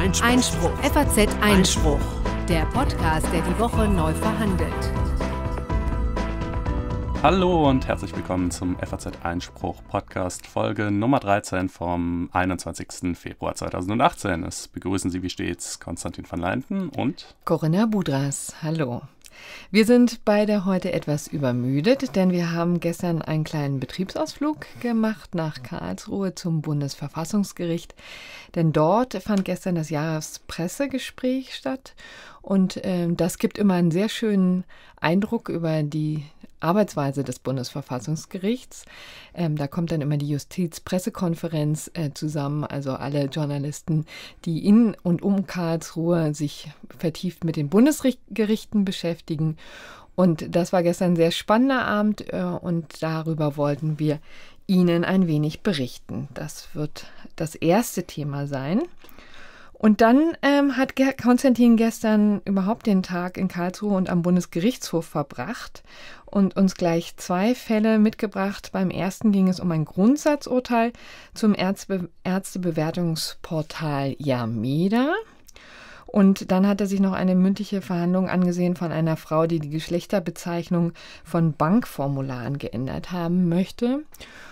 Einspruch. Einspruch. FAZ Einspruch. Der Podcast, der die Woche neu verhandelt. Hallo und herzlich willkommen zum FAZ Einspruch Podcast Folge Nummer 13 vom 21. Februar 2018. Es begrüßen Sie wie stets Konstantin van Leinden und Corinna Budras. Hallo. Wir sind beide heute etwas übermüdet, denn wir haben gestern einen kleinen Betriebsausflug gemacht nach Karlsruhe zum Bundesverfassungsgericht. Denn dort fand gestern das Jahrespressegespräch statt und äh, das gibt immer einen sehr schönen Eindruck über die Arbeitsweise des Bundesverfassungsgerichts. Ähm, da kommt dann immer die Justizpressekonferenz äh, zusammen, also alle Journalisten, die in und um Karlsruhe sich vertieft mit den Bundesgerichten beschäftigen. Und das war gestern ein sehr spannender Abend äh, und darüber wollten wir Ihnen ein wenig berichten. Das wird das erste Thema sein. Und dann ähm, hat Konstantin gestern überhaupt den Tag in Karlsruhe und am Bundesgerichtshof verbracht und uns gleich zwei Fälle mitgebracht. Beim ersten ging es um ein Grundsatzurteil zum Ärztebe Ärztebewertungsportal Yameda. Und dann hat er sich noch eine mündliche Verhandlung angesehen von einer Frau, die die Geschlechterbezeichnung von Bankformularen geändert haben möchte.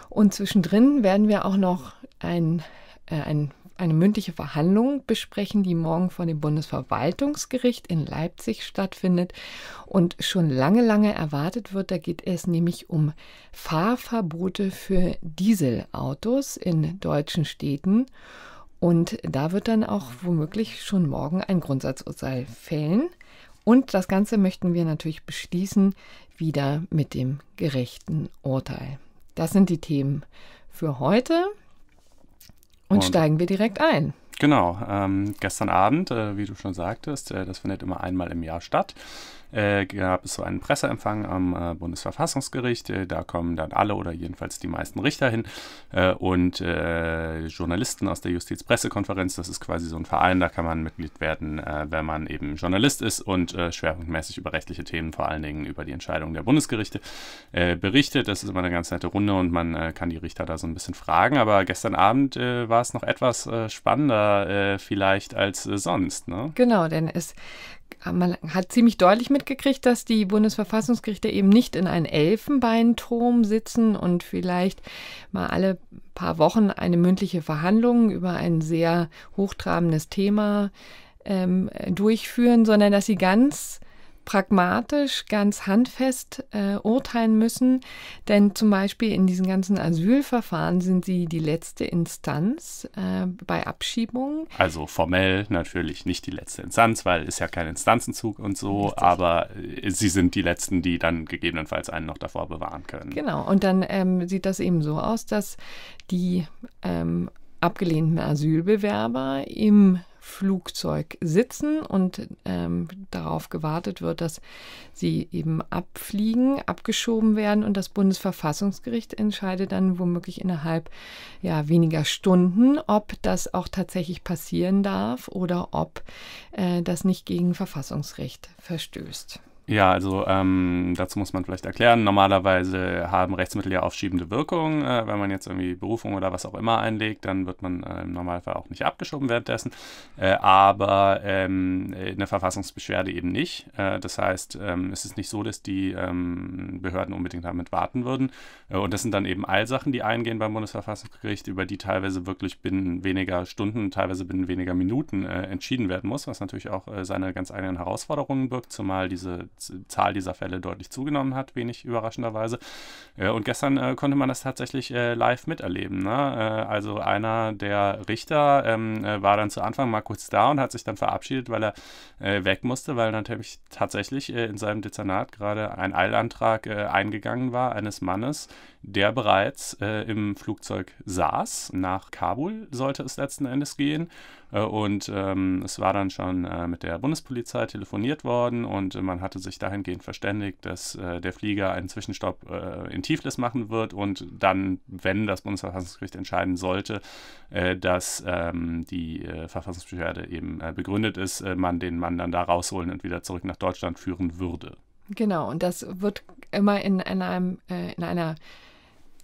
Und zwischendrin werden wir auch noch ein, äh, ein eine mündliche Verhandlung besprechen, die morgen vor dem Bundesverwaltungsgericht in Leipzig stattfindet und schon lange, lange erwartet wird. Da geht es nämlich um Fahrverbote für Dieselautos in deutschen Städten. Und da wird dann auch womöglich schon morgen ein Grundsatzurteil fällen. Und das Ganze möchten wir natürlich beschließen, wieder mit dem gerechten Urteil. Das sind die Themen für heute. Und, steigen wir direkt ein. Genau, ähm, gestern Abend, äh, wie du schon sagtest, äh, das findet immer einmal im Jahr statt äh, gab es so einen Presseempfang am äh, Bundesverfassungsgericht. Äh, da kommen dann alle oder jedenfalls die meisten Richter hin äh, und äh, Journalisten aus der Justizpressekonferenz. Das ist quasi so ein Verein, da kann man Mitglied werden, wenn man eben Journalist ist und schwerpunktmäßig über rechtliche Themen, vor allen Dingen über die Entscheidungen der Bundesgerichte, berichtet. Das ist immer eine ganz nette Runde und man kann die Richter da so ein bisschen fragen. Aber gestern Abend war es noch etwas spannender vielleicht als sonst. Ne? Genau, denn es man hat ziemlich deutlich mitgekriegt, dass die Bundesverfassungsgerichte eben nicht in einem Elfenbeinturm sitzen und vielleicht mal alle paar Wochen eine mündliche Verhandlung über ein sehr hochtrabendes Thema ähm, durchführen, sondern dass sie ganz pragmatisch, ganz handfest äh, urteilen müssen, denn zum Beispiel in diesen ganzen Asylverfahren sind sie die letzte Instanz äh, bei Abschiebungen. Also formell natürlich nicht die letzte Instanz, weil ist ja kein Instanzenzug und so, Richtig. aber äh, sie sind die letzten, die dann gegebenenfalls einen noch davor bewahren können. Genau, und dann ähm, sieht das eben so aus, dass die ähm, abgelehnten Asylbewerber im Flugzeug sitzen und ähm, darauf gewartet wird, dass sie eben abfliegen, abgeschoben werden und das Bundesverfassungsgericht entscheidet dann womöglich innerhalb ja, weniger Stunden, ob das auch tatsächlich passieren darf oder ob äh, das nicht gegen Verfassungsrecht verstößt. Ja, also ähm, dazu muss man vielleicht erklären, normalerweise haben Rechtsmittel ja aufschiebende Wirkung. Äh, wenn man jetzt irgendwie Berufung oder was auch immer einlegt, dann wird man äh, im Normalfall auch nicht abgeschoben währenddessen, äh, aber ähm, eine Verfassungsbeschwerde eben nicht. Äh, das heißt, ähm, es ist nicht so, dass die ähm, Behörden unbedingt damit warten würden. Äh, und das sind dann eben Allsachen, die eingehen beim Bundesverfassungsgericht, über die teilweise wirklich binnen weniger Stunden, teilweise binnen weniger Minuten äh, entschieden werden muss, was natürlich auch seine ganz eigenen Herausforderungen birgt, zumal diese Zahl dieser Fälle deutlich zugenommen hat, wenig überraschenderweise. und gestern äh, konnte man das tatsächlich äh, live miterleben. Ne? Äh, also einer der Richter ähm, war dann zu Anfang mal kurz da und hat sich dann verabschiedet, weil er weg musste, weil natürlich tatsächlich in seinem Dezernat gerade ein Eilantrag eingegangen war eines Mannes, der bereits äh, im Flugzeug saß. Nach Kabul sollte es letzten Endes gehen. Äh, und ähm, es war dann schon äh, mit der Bundespolizei telefoniert worden und man hatte sich dahingehend verständigt, dass äh, der Flieger einen Zwischenstopp äh, in Tiflis machen wird und dann, wenn das Bundesverfassungsgericht entscheiden sollte, äh, dass ähm, die Verfassungsbeschwerde eben begründet ist, man den Mann dann da rausholen und wieder zurück nach Deutschland führen würde. Genau, und das wird immer in, in, einem, in einer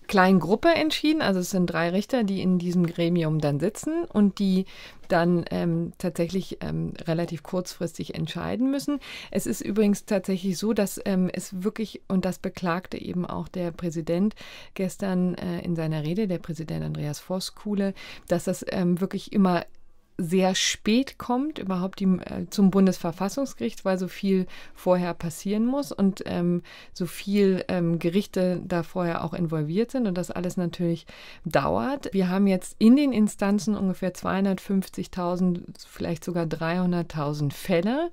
kleinen Gruppe entschieden. Also es sind drei Richter, die in diesem Gremium dann sitzen und die dann ähm, tatsächlich ähm, relativ kurzfristig entscheiden müssen. Es ist übrigens tatsächlich so, dass ähm, es wirklich, und das beklagte eben auch der Präsident gestern äh, in seiner Rede, der Präsident Andreas Voskuhle, dass das ähm, wirklich immer sehr spät kommt, überhaupt die, äh, zum Bundesverfassungsgericht, weil so viel vorher passieren muss und ähm, so viel ähm, Gerichte da vorher auch involviert sind und das alles natürlich dauert. Wir haben jetzt in den Instanzen ungefähr 250.000, vielleicht sogar 300.000 Fälle,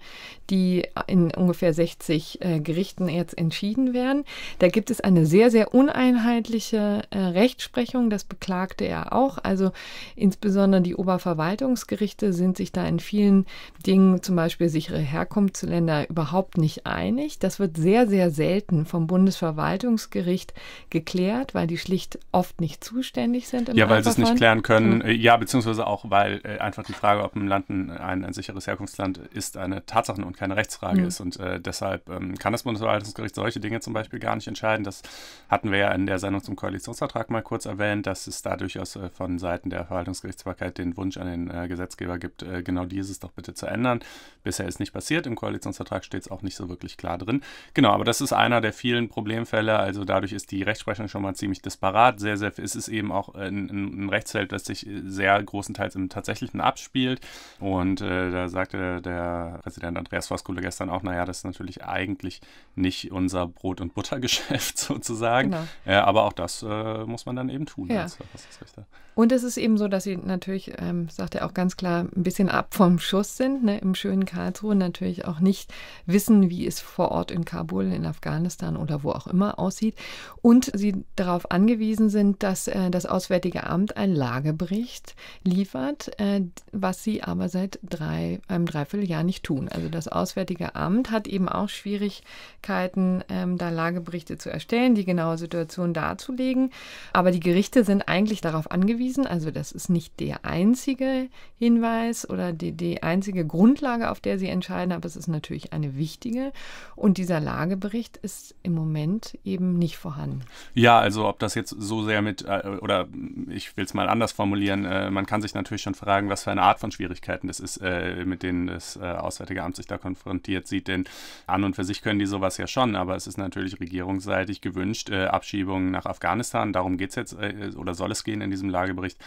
die in ungefähr 60 äh, Gerichten jetzt entschieden werden. Da gibt es eine sehr, sehr uneinheitliche äh, Rechtsprechung, das beklagte er auch. Also insbesondere die Oberverwaltungs Landesgerichte sind sich da in vielen Dingen, zum Beispiel sichere Herkunftsländer, überhaupt nicht einig. Das wird sehr, sehr selten vom Bundesverwaltungsgericht geklärt, weil die schlicht oft nicht zuständig sind. ja, weil sie es nicht klären können. Äh, ja, beziehungsweise auch, weil äh, einfach die Frage, ob ein Land ein, ein, ein sicheres Herkunftsland ist, eine Tatsachen- und keine Rechtsfrage mhm. ist. Und äh, deshalb ähm, kann das Bundesverwaltungsgericht solche Dinge zum Beispiel gar nicht entscheiden. Das hatten wir ja in der Sendung zum Koalitionsvertrag mal kurz erwähnt, dass es da durchaus äh, von Seiten der Verwaltungsgerichtsbarkeit den Wunsch an den äh, Gesetzgeber gibt, äh, genau dieses doch bitte zu ändern. Bisher ist nicht passiert. Im Koalitionsvertrag steht es auch nicht so wirklich klar drin. Genau, aber das ist einer der vielen Problemfälle. Also dadurch ist die Rechtsprechung schon mal ziemlich disparat. Sehr, sehr, ist es eben auch äh, ein, ein Rechtsfeld, das sich äh, sehr großenteils im Tatsächlichen abspielt. Und äh, da sagte der Präsident Andreas Vaskule gestern auch, naja, das ist natürlich eigentlich nicht unser Brot- und Buttergeschäft sozusagen. Genau. Äh, aber auch das äh, muss man dann eben tun. Ja. Als, als und es ist eben so, dass sie natürlich, ähm, sagt er auch ganz klar, ein bisschen ab vom Schuss sind, ne, im schönen Karlsruhe natürlich auch nicht wissen, wie es vor Ort in Kabul, in Afghanistan oder wo auch immer aussieht. Und sie darauf angewiesen sind, dass äh, das Auswärtige Amt einen Lagebericht liefert, äh, was sie aber seit drei, einem Dreivierteljahr nicht tun. Also das Auswärtige Amt hat eben auch Schwierigkeiten, ähm, da Lageberichte zu erstellen, die genaue Situation darzulegen. Aber die Gerichte sind eigentlich darauf angewiesen, also das ist nicht der einzige Hinweis oder die, die einzige Grundlage, auf der sie entscheiden, aber es ist natürlich eine wichtige. Und dieser Lagebericht ist im Moment eben nicht vorhanden. Ja, also ob das jetzt so sehr mit, äh, oder ich will es mal anders formulieren, äh, man kann sich natürlich schon fragen, was für eine Art von Schwierigkeiten das ist, äh, mit denen das Auswärtige Amt sich da konfrontiert sieht. Denn an und für sich können die sowas ja schon, aber es ist natürlich regierungsseitig gewünscht, Abschiebungen nach Afghanistan, darum geht es jetzt oder soll es gehen in diesem Lagebericht,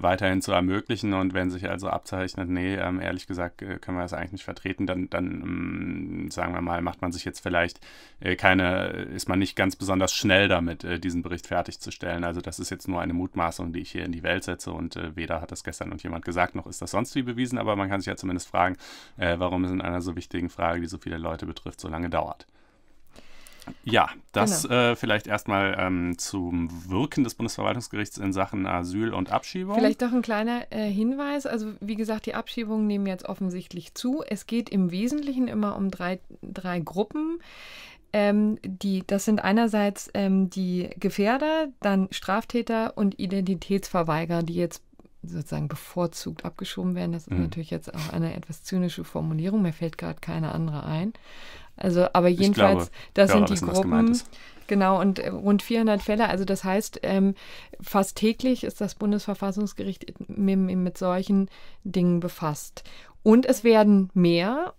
weiterhin zu ermöglichen. Und wenn sich also abzeichnet, nee, ähm, ehrlich gesagt, können wir das eigentlich eigentlich nicht vertreten, dann, dann mm, sagen wir mal, macht man sich jetzt vielleicht äh, keine, ist man nicht ganz besonders schnell damit, äh, diesen Bericht fertigzustellen. Also das ist jetzt nur eine Mutmaßung, die ich hier in die Welt setze und äh, weder hat das gestern noch jemand gesagt, noch ist das sonst wie bewiesen, aber man kann sich ja zumindest fragen, warum es in einer so wichtigen Frage, die so viele Leute betrifft, so lange dauert. Ja, das genau. äh, vielleicht erstmal ähm, zum Wirken des Bundesverwaltungsgerichts in Sachen Asyl und Abschiebung. Vielleicht doch ein kleiner äh, Hinweis. Also wie gesagt, die Abschiebungen nehmen jetzt offensichtlich zu. Es geht im Wesentlichen immer um drei, drei Gruppen. Ähm, die, das sind einerseits ähm, die Gefährder, dann Straftäter und Identitätsverweigerer, die jetzt sozusagen bevorzugt abgeschoben werden. Das ist mhm. natürlich jetzt auch eine etwas zynische Formulierung. Mir fällt gerade keine andere ein. Also, aber jedenfalls, glaube, das sind die Gruppen. Genau, und äh, rund 400 Fälle. Also das heißt, ähm, fast täglich ist das Bundesverfassungsgericht mit, mit solchen Dingen befasst. Und es werden mehr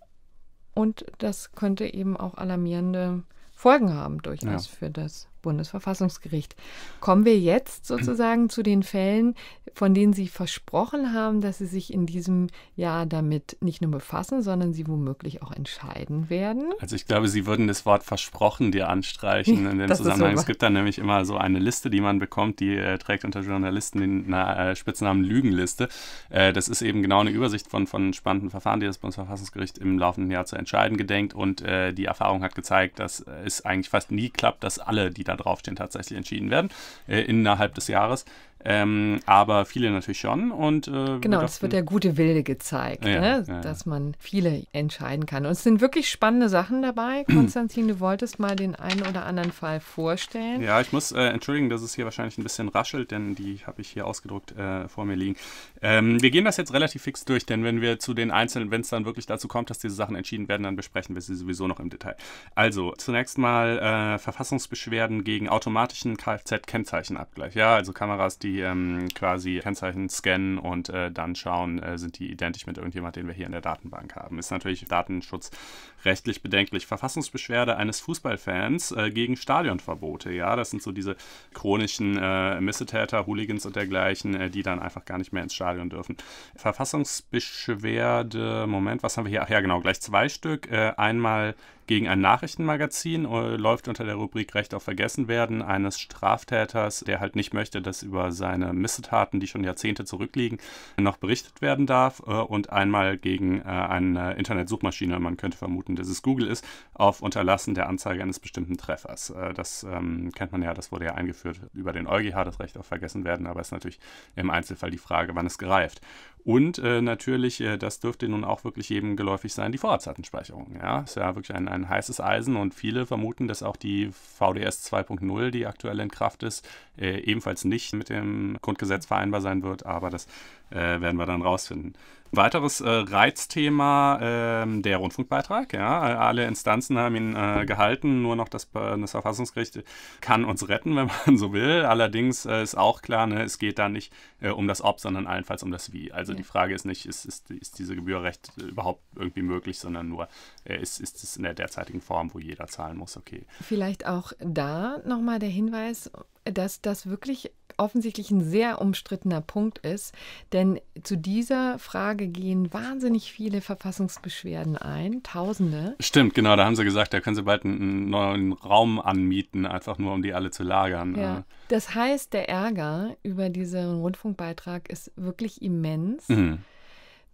und das könnte eben auch alarmierende Folgen haben durchaus ja. für das Bundesverfassungsgericht. Kommen wir jetzt sozusagen zu den Fällen, von denen Sie versprochen haben, dass Sie sich in diesem Jahr damit nicht nur befassen, sondern Sie womöglich auch entscheiden werden? Also ich glaube, Sie würden das Wort versprochen dir anstreichen in dem Zusammenhang. Es gibt da nämlich immer so eine Liste, die man bekommt, die äh, trägt unter Journalisten den äh, Spitznamen Lügenliste. Äh, das ist eben genau eine Übersicht von, von spannenden Verfahren, die das Bundesverfassungsgericht im laufenden Jahr zu entscheiden gedenkt. Und äh, die Erfahrung hat gezeigt, dass es eigentlich fast nie klappt, dass alle, die da draufstehen, tatsächlich entschieden werden äh, innerhalb des Jahres. Ähm, aber viele natürlich schon. Und, äh, genau, es wird der gute Wilde gezeigt, ja, ne? ja, dass man viele entscheiden kann. Und es sind wirklich spannende Sachen dabei. Konstantin, du wolltest mal den einen oder anderen Fall vorstellen. Ja, ich muss äh, entschuldigen, dass es hier wahrscheinlich ein bisschen raschelt, denn die habe ich hier ausgedruckt äh, vor mir liegen. Ähm, wir gehen das jetzt relativ fix durch, denn wenn wir zu den einzelnen, wenn es dann wirklich dazu kommt, dass diese Sachen entschieden werden, dann besprechen wir sie sowieso noch im Detail. Also zunächst mal äh, Verfassungsbeschwerden gegen automatischen Kfz-Kennzeichenabgleich. Ja, also Kameras, die ähm, quasi Kennzeichen scannen und äh, dann schauen, äh, sind die identisch mit irgendjemand, den wir hier in der Datenbank haben. Ist natürlich datenschutzrechtlich bedenklich. Verfassungsbeschwerde eines Fußballfans äh, gegen Stadionverbote. Ja, das sind so diese chronischen äh, Missetäter, Hooligans und dergleichen, äh, die dann einfach gar nicht mehr ins Stadion dürfen. Verfassungsbeschwerde, Moment, was haben wir hier? Ach ja, genau, gleich zwei Stück. Äh, einmal gegen ein Nachrichtenmagazin, äh, läuft unter der Rubrik Recht auf Vergessenwerden eines Straftäters, der halt nicht möchte, dass über seine Missetaten, die schon Jahrzehnte zurückliegen, noch berichtet werden darf. Äh, und einmal gegen äh, eine Internetsuchmaschine, man könnte vermuten, dass es Google ist, auf Unterlassen der Anzeige eines bestimmten Treffers. das ähm, kennt man ja, das wurde ja eingeführt über den EuGH, das Recht auf Vergessenwerden, aber es ist natürlich im Einzelfall die Frage, wann es greift. Und äh, natürlich, äh, das dürfte nun auch wirklich jedem geläufig sein, die Vorratsdatenspeicherung. Ja, ist ja wirklich ein, ein heißes Eisen und viele vermuten, dass auch die VDS 2.0, die aktuell in Kraft ist, äh, ebenfalls nicht mit dem Grundgesetz vereinbar sein wird. Aber das äh, werden wir dann rausfinden. Weiteres äh, Reizthema, äh, der Rundfunkbeitrag. Ja? Alle Instanzen haben ihn äh, gehalten, nur noch das, das Verfassungsgericht kann uns retten, wenn man so will. Allerdings äh, ist auch klar, ne, es geht da nicht äh, um das Ob, sondern allenfalls um das Wie. Also ja. die Frage ist nicht, ist, ist, ist diese Gebührrecht überhaupt irgendwie möglich, sondern nur, äh, ist, ist es in der derzeitigen Form, wo jeder zahlen muss, okay. Vielleicht auch da nochmal der Hinweis, dass das wirklich offensichtlich ein sehr umstrittener Punkt ist, denn zu dieser Frage gehen wahnsinnig viele Verfassungsbeschwerden ein, Tausende. Stimmt, genau, da haben sie gesagt, da können sie bald einen neuen Raum anmieten, einfach nur um die alle zu lagern. Ja. Äh. Das heißt, der Ärger über diesen Rundfunkbeitrag ist wirklich immens, mhm.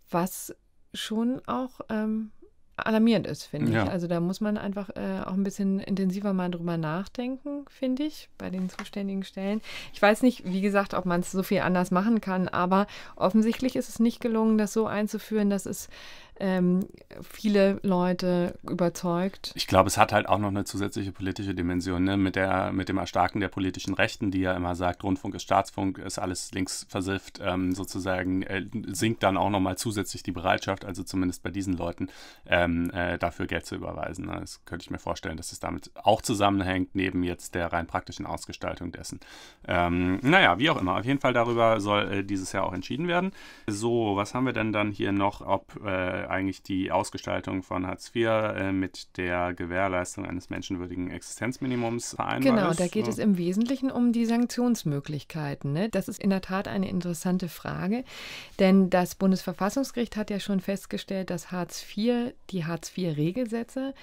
was schon auch ähm, alarmierend ist, finde ja. ich. Also da muss man einfach äh, auch ein bisschen intensiver mal drüber nachdenken, finde ich, bei den zuständigen Stellen. Ich weiß nicht, wie gesagt, ob man es so viel anders machen kann, aber offensichtlich ist es nicht gelungen, das so einzuführen, dass es ähm, viele Leute überzeugt. Ich glaube, es hat halt auch noch eine zusätzliche politische Dimension, ne? mit, der, mit dem Erstarken der politischen Rechten, die ja immer sagt, Rundfunk ist Staatsfunk, ist alles links versifft, ähm, sozusagen äh, sinkt dann auch nochmal zusätzlich die Bereitschaft, also zumindest bei diesen Leuten, ähm, äh, dafür Geld zu überweisen. Ne? Das könnte ich mir vorstellen, dass es damit auch zusammenhängt, neben jetzt der rein praktischen Ausgestaltung dessen. Ähm, naja, wie auch immer, auf jeden Fall darüber soll äh, dieses Jahr auch entschieden werden. So, was haben wir denn dann hier noch, ob äh, eigentlich die Ausgestaltung von Hartz IV äh, mit der Gewährleistung eines menschenwürdigen Existenzminimums vereinbar genau, ist. da geht so. es im Wesentlichen um die Sanktionsmöglichkeiten. Ne? Das ist in der Tat eine interessante Frage, denn das Bundesverfassungsgericht hat ja schon festgestellt, dass Hartz IV, die Hartz IV-Regelsätze,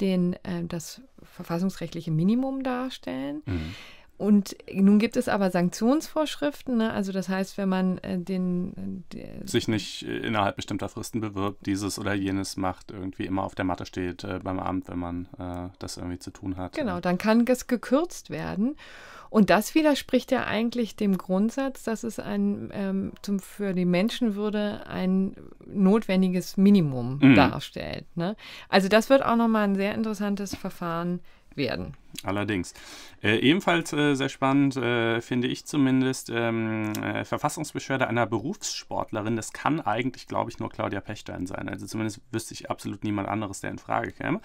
den, äh, das verfassungsrechtliche Minimum darstellen. Mhm. Und nun gibt es aber Sanktionsvorschriften, ne? also das heißt, wenn man äh, den äh, sich nicht äh, innerhalb bestimmter Fristen bewirbt, dieses oder jenes macht, irgendwie immer auf der Matte steht äh, beim Amt, wenn man äh, das irgendwie zu tun hat. Genau, dann kann es gekürzt werden. Und das widerspricht ja eigentlich dem Grundsatz, dass es ein ähm, zum, für die Menschenwürde ein notwendiges Minimum mhm. darstellt. Ne? Also das wird auch nochmal ein sehr interessantes Verfahren werden. Allerdings. Äh, ebenfalls äh, sehr spannend, äh, finde ich zumindest, ähm, äh, Verfassungsbeschwerde einer Berufssportlerin, das kann eigentlich, glaube ich, nur Claudia Pechstein sein. Also zumindest wüsste ich absolut niemand anderes, der in Frage käme.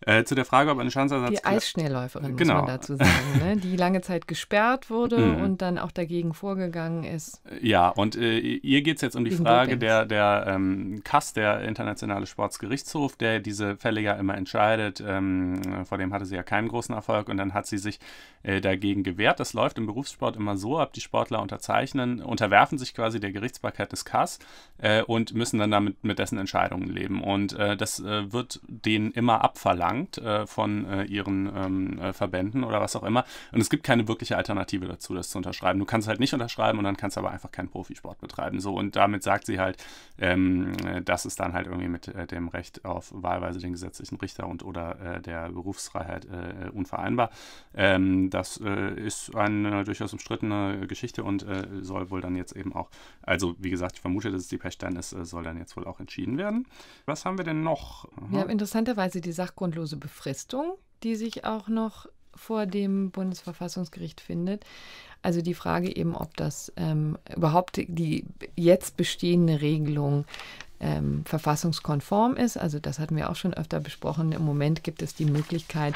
Äh, zu der Frage, ob eine Schadensersatz... Die Eisschnellläuferin, genau. muss man genau. dazu sagen, ne? die lange Zeit gesperrt wurde mhm. und dann auch dagegen vorgegangen ist. Ja, und äh, ihr geht es jetzt um die Frage der, der ähm, Kass, der Internationale Sportsgerichtshof, der diese Fälle ja immer entscheidet. Ähm, vor dem hatte sie ja keinen großen Erfolg und dann hat sie sich äh, dagegen gewehrt. Das läuft im Berufssport immer so ab, die Sportler unterzeichnen, unterwerfen sich quasi der Gerichtsbarkeit des Kass äh, und müssen dann damit mit dessen Entscheidungen leben. Und äh, das äh, wird denen immer abverlangt verlangt äh, von äh, ihren ähm, äh, Verbänden oder was auch immer. Und es gibt keine wirkliche Alternative dazu, das zu unterschreiben. Du kannst halt nicht unterschreiben und dann kannst du aber einfach keinen Profisport betreiben. So, und damit sagt sie halt, ähm, äh, dass es dann halt irgendwie mit äh, dem Recht auf wahlweise den gesetzlichen Richter und oder äh, der Berufsfreiheit unvereinbar. Ähm, das ist eine durchaus umstrittene Geschichte und soll wohl dann jetzt eben auch, also wie gesagt, ich vermute, dass es die Pechstein ist, soll dann jetzt wohl auch entschieden werden. Was haben wir denn noch? Aha. Wir haben interessanterweise die Sachgrund endlose Befristung, die sich auch noch vor dem Bundesverfassungsgericht findet. Also die Frage eben, ob das ähm, überhaupt die jetzt bestehende Regelung ähm, verfassungskonform ist. Also das hatten wir auch schon öfter besprochen. Im Moment gibt es die Möglichkeit,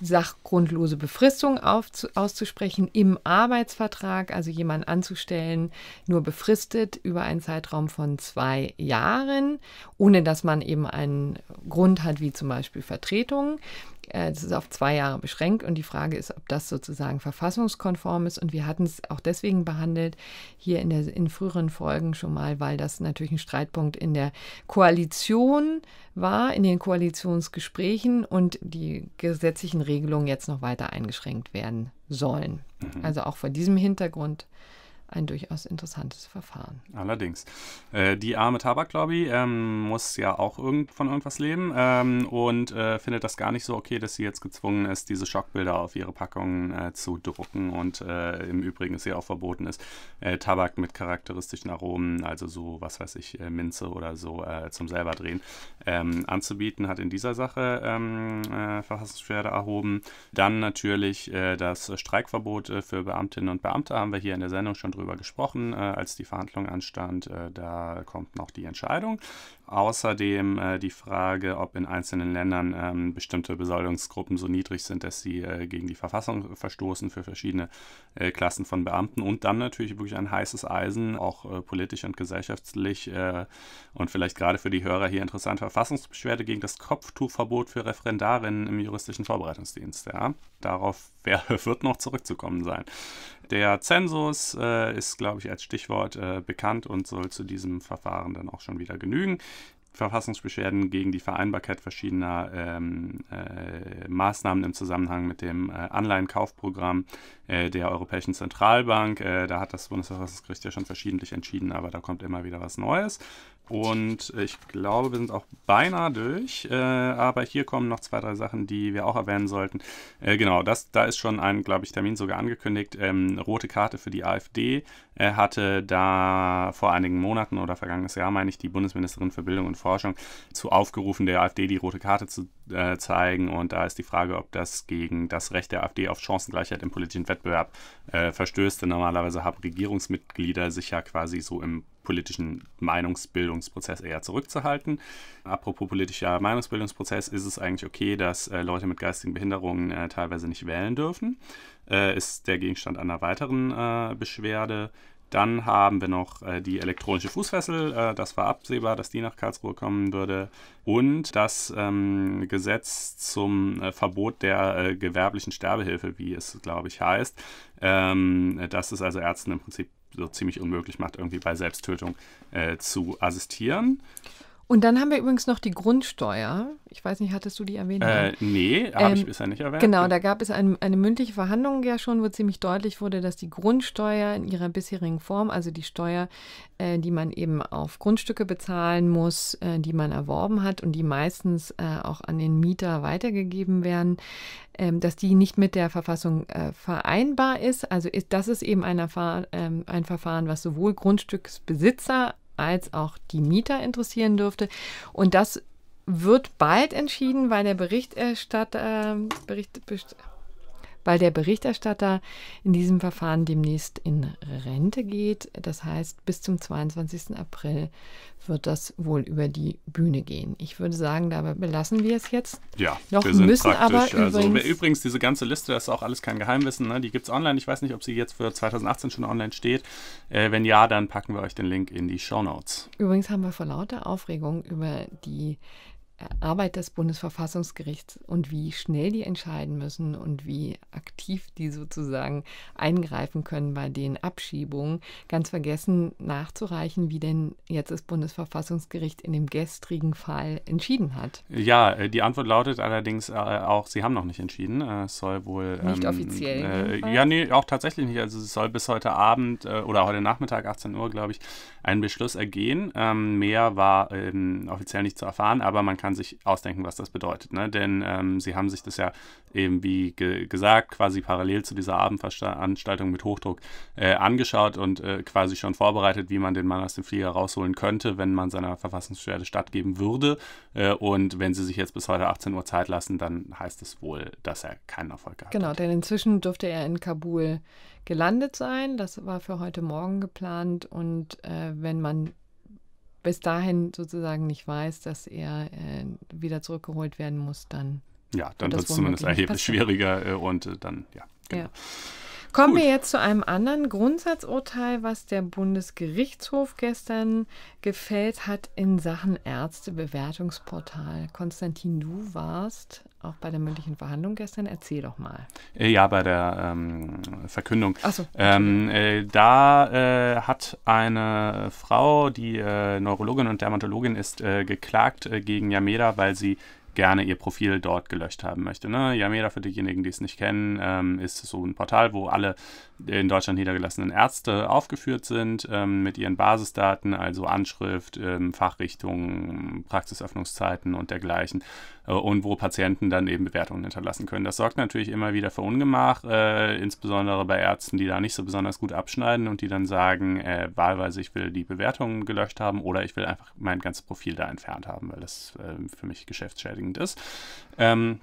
sachgrundlose Befristung auf, auszusprechen im Arbeitsvertrag, also jemanden anzustellen, nur befristet über einen Zeitraum von zwei Jahren, ohne dass man eben einen Grund hat, wie zum Beispiel Vertretung. Äh, das ist auf zwei Jahre beschränkt und die Frage ist, ob das sozusagen verfassungskonform ist. Und wir hatten es auch deswegen behandelt, hier in, der, in früheren Folgen schon mal, weil das natürlich ein Streitpunkt in in der Koalition war, in den Koalitionsgesprächen und die gesetzlichen Regelungen jetzt noch weiter eingeschränkt werden sollen. Mhm. Also auch vor diesem Hintergrund ein durchaus interessantes Verfahren. Allerdings. Äh, die arme Tabaklobby ähm, muss ja auch irgend von irgendwas leben ähm, und äh, findet das gar nicht so okay, dass sie jetzt gezwungen ist, diese Schockbilder auf ihre Packungen äh, zu drucken und äh, im Übrigen ist ihr auch verboten ist, äh, Tabak mit charakteristischen Aromen, also so, was weiß ich, äh, Minze oder so zum selber drehen, ähm, anzubieten, hat in dieser Sache ähm, Verfassungsbeschwerde erhoben. Dann natürlich das Streikverbot für Beamtinnen und Beamte haben wir hier in der Sendung schon drüber darüber gesprochen, äh, als die Verhandlung anstand. Äh, da kommt noch die Entscheidung außerdem äh, die Frage, ob in einzelnen Ländern ähm, bestimmte Besoldungsgruppen so niedrig sind, dass sie äh, gegen die Verfassung verstoßen für verschiedene äh, Klassen von Beamten. Und dann natürlich wirklich ein heißes Eisen, auch äh, politisch und gesellschaftlich äh, und vielleicht gerade für die Hörer hier interessant, Verfassungsbeschwerde gegen das Kopftuchverbot für Referendarinnen im juristischen Vorbereitungsdienst. Ja? Darauf wär, wird noch zurückzukommen sein. Der Zensus äh, ist, glaube ich, als Stichwort bekannt und soll zu diesem Verfahren dann auch schon wieder genügen. Verfassungsbeschwerden gegen die Vereinbarkeit verschiedener ähm, äh, Maßnahmen im Zusammenhang mit dem äh, Anleihenkaufprogramm äh, der Europäischen Zentralbank. Äh, da hat das Bundesverfassungsgericht ja schon verschiedentlich entschieden, aber da kommt immer wieder was Neues. Und ich glaube, wir sind auch beinahe durch. Äh, aber hier kommen noch zwei, drei Sachen, die wir auch erwähnen sollten. Äh, genau, das, da ist schon ein, glaube ich, Termin sogar angekündigt. Ähm, rote Karte für die AfD äh, hatte da vor einigen Monaten oder vergangenes Jahr, meine ich, die Bundesministerin für Bildung und Forschung zu aufgerufen, der AfD die rote Karte zu äh, zeigen. Und da ist die Frage, ob das gegen das Recht der AfD auf Chancengleichheit im politischen Wettbewerb äh, verstößt. Denn normalerweise haben Regierungsmitglieder sich ja quasi so im politischen Meinungsbildungsprozess eher zurückzuhalten. Apropos politischer Meinungsbildungsprozess, ist es eigentlich okay, dass äh, Leute mit geistigen Behinderungen äh, teilweise nicht wählen dürfen? Äh, ist der Gegenstand einer weiteren äh, Beschwerde. Dann haben wir noch äh, die elektronische Fußfessel. Äh, das war absehbar, dass die nach Karlsruhe kommen würde. Und das ähm, Gesetz zum Verbot der gewerblichen Sterbehilfe, wie es, glaube ich, heißt. Ähm, dass es also Ärzten im Prinzip so ziemlich unmöglich macht, irgendwie bei Selbsttötung äh, zu assistieren. Und dann haben wir übrigens noch die Grundsteuer. Ich weiß nicht, hattest du die erwähnt? Äh, nee, habe ähm, ich bisher nicht erwähnt. Genau, da gab es ein, eine mündliche Verhandlung ja schon, wo ziemlich deutlich wurde, dass die Grundsteuer in ihrer bisherigen Form, also die Steuer, äh, die man eben auf Grundstücke bezahlen muss, äh, die man erworben hat und die meistens äh, auch an den Mieter weitergegeben werden, ähm, dass die nicht mit der Verfassung äh, vereinbar ist. Also ist, das ist eben ein, Erfahr ähm, ein Verfahren, was sowohl Grundstücksbesitzer als auch die Mieter interessieren dürfte. Und das wird bald entschieden, weil der Berichterstatter, äh, Bericht, weil der Berichterstatter in diesem Verfahren demnächst in Rente geht. Das heißt, bis zum 22. April wird das wohl über die Bühne gehen. Ich würde sagen, dabei belassen wir es jetzt. Ja, Noch wir sind müssen praktisch. Aber also übrigens, übrigens, diese ganze Liste, das ist auch alles kein Geheimwissen, ne? die gibt es online. Ich weiß nicht, ob sie jetzt für 2018 schon online steht. Äh, wenn ja, dann packen wir euch den Link in die Show Notes. Übrigens haben wir vor lauter Aufregung über die Arbeit des Bundesverfassungsgerichts und wie schnell die entscheiden müssen und wie aktiv die sozusagen eingreifen können bei den Abschiebungen. Ganz vergessen nachzureichen, wie denn jetzt das Bundesverfassungsgericht in dem gestrigen Fall entschieden hat. Ja, äh, die Antwort lautet allerdings äh, auch, sie haben noch nicht entschieden. Äh, es soll wohl. Nicht ähm, offiziell. Äh, ja, nee, auch tatsächlich nicht. Also es soll bis heute Abend oder heute Nachmittag, 18 Uhr, glaube ich, einen Beschluss ergehen. Ähm, mehr war ähm, offiziell nicht zu erfahren, aber man kann sich ausdenken, was das bedeutet. Ne? Denn ähm, sie haben sich das ja eben, wie ge gesagt, quasi parallel zu dieser Abendveranstaltung mit Hochdruck äh, angeschaut und äh, quasi schon vorbereitet, wie man den Mann aus dem Flieger rausholen könnte, wenn man seiner Verfassungsbeschwerde stattgeben würde. Äh, und wenn sie sich jetzt bis heute 18 Uhr Zeit lassen, dann heißt es wohl, dass er keinen Erfolg genau, hat. Genau, denn inzwischen durfte er in Kabul gelandet sein. Das war für heute Morgen geplant. Und äh, wenn man bis dahin sozusagen nicht weiß, dass er äh, wieder zurückgeholt werden muss, dann. Ja, dann wird es zumindest erheblich passieren. schwieriger äh, und äh, dann, ja. Genau. ja. Kommen Gut. wir jetzt zu einem anderen Grundsatzurteil, was der Bundesgerichtshof gestern gefällt hat in Sachen Ärztebewertungsportal. Konstantin, du warst auch bei der mündlichen Verhandlung gestern. Erzähl doch mal. Äh, ja, bei der ähm, Verkündung. Ach so. Ähm, äh, da äh, hat eine Frau, die äh, Neurologin und Dermatologin ist, äh, geklagt äh, gegen Yameda, weil sie gerne ihr Profil dort gelöscht haben möchte. Ne? Yameda, für diejenigen, die es nicht kennen, ähm, ist so ein Portal, wo alle in Deutschland niedergelassenen Ärzte aufgeführt sind ähm, mit ihren Basisdaten, also Anschrift, ähm, Fachrichtungen, Praxisöffnungszeiten und dergleichen. Äh, und wo Patienten dann eben Bewertungen hinterlassen können. Das sorgt natürlich immer wieder für Ungemach, äh, insbesondere bei Ärzten, die da nicht so besonders gut abschneiden und die dann sagen, äh, wahlweise ich will die Bewertungen gelöscht haben oder ich will einfach mein ganzes Profil da entfernt haben, weil das ähm, für mich geschäftsschädigend ist. Ähm,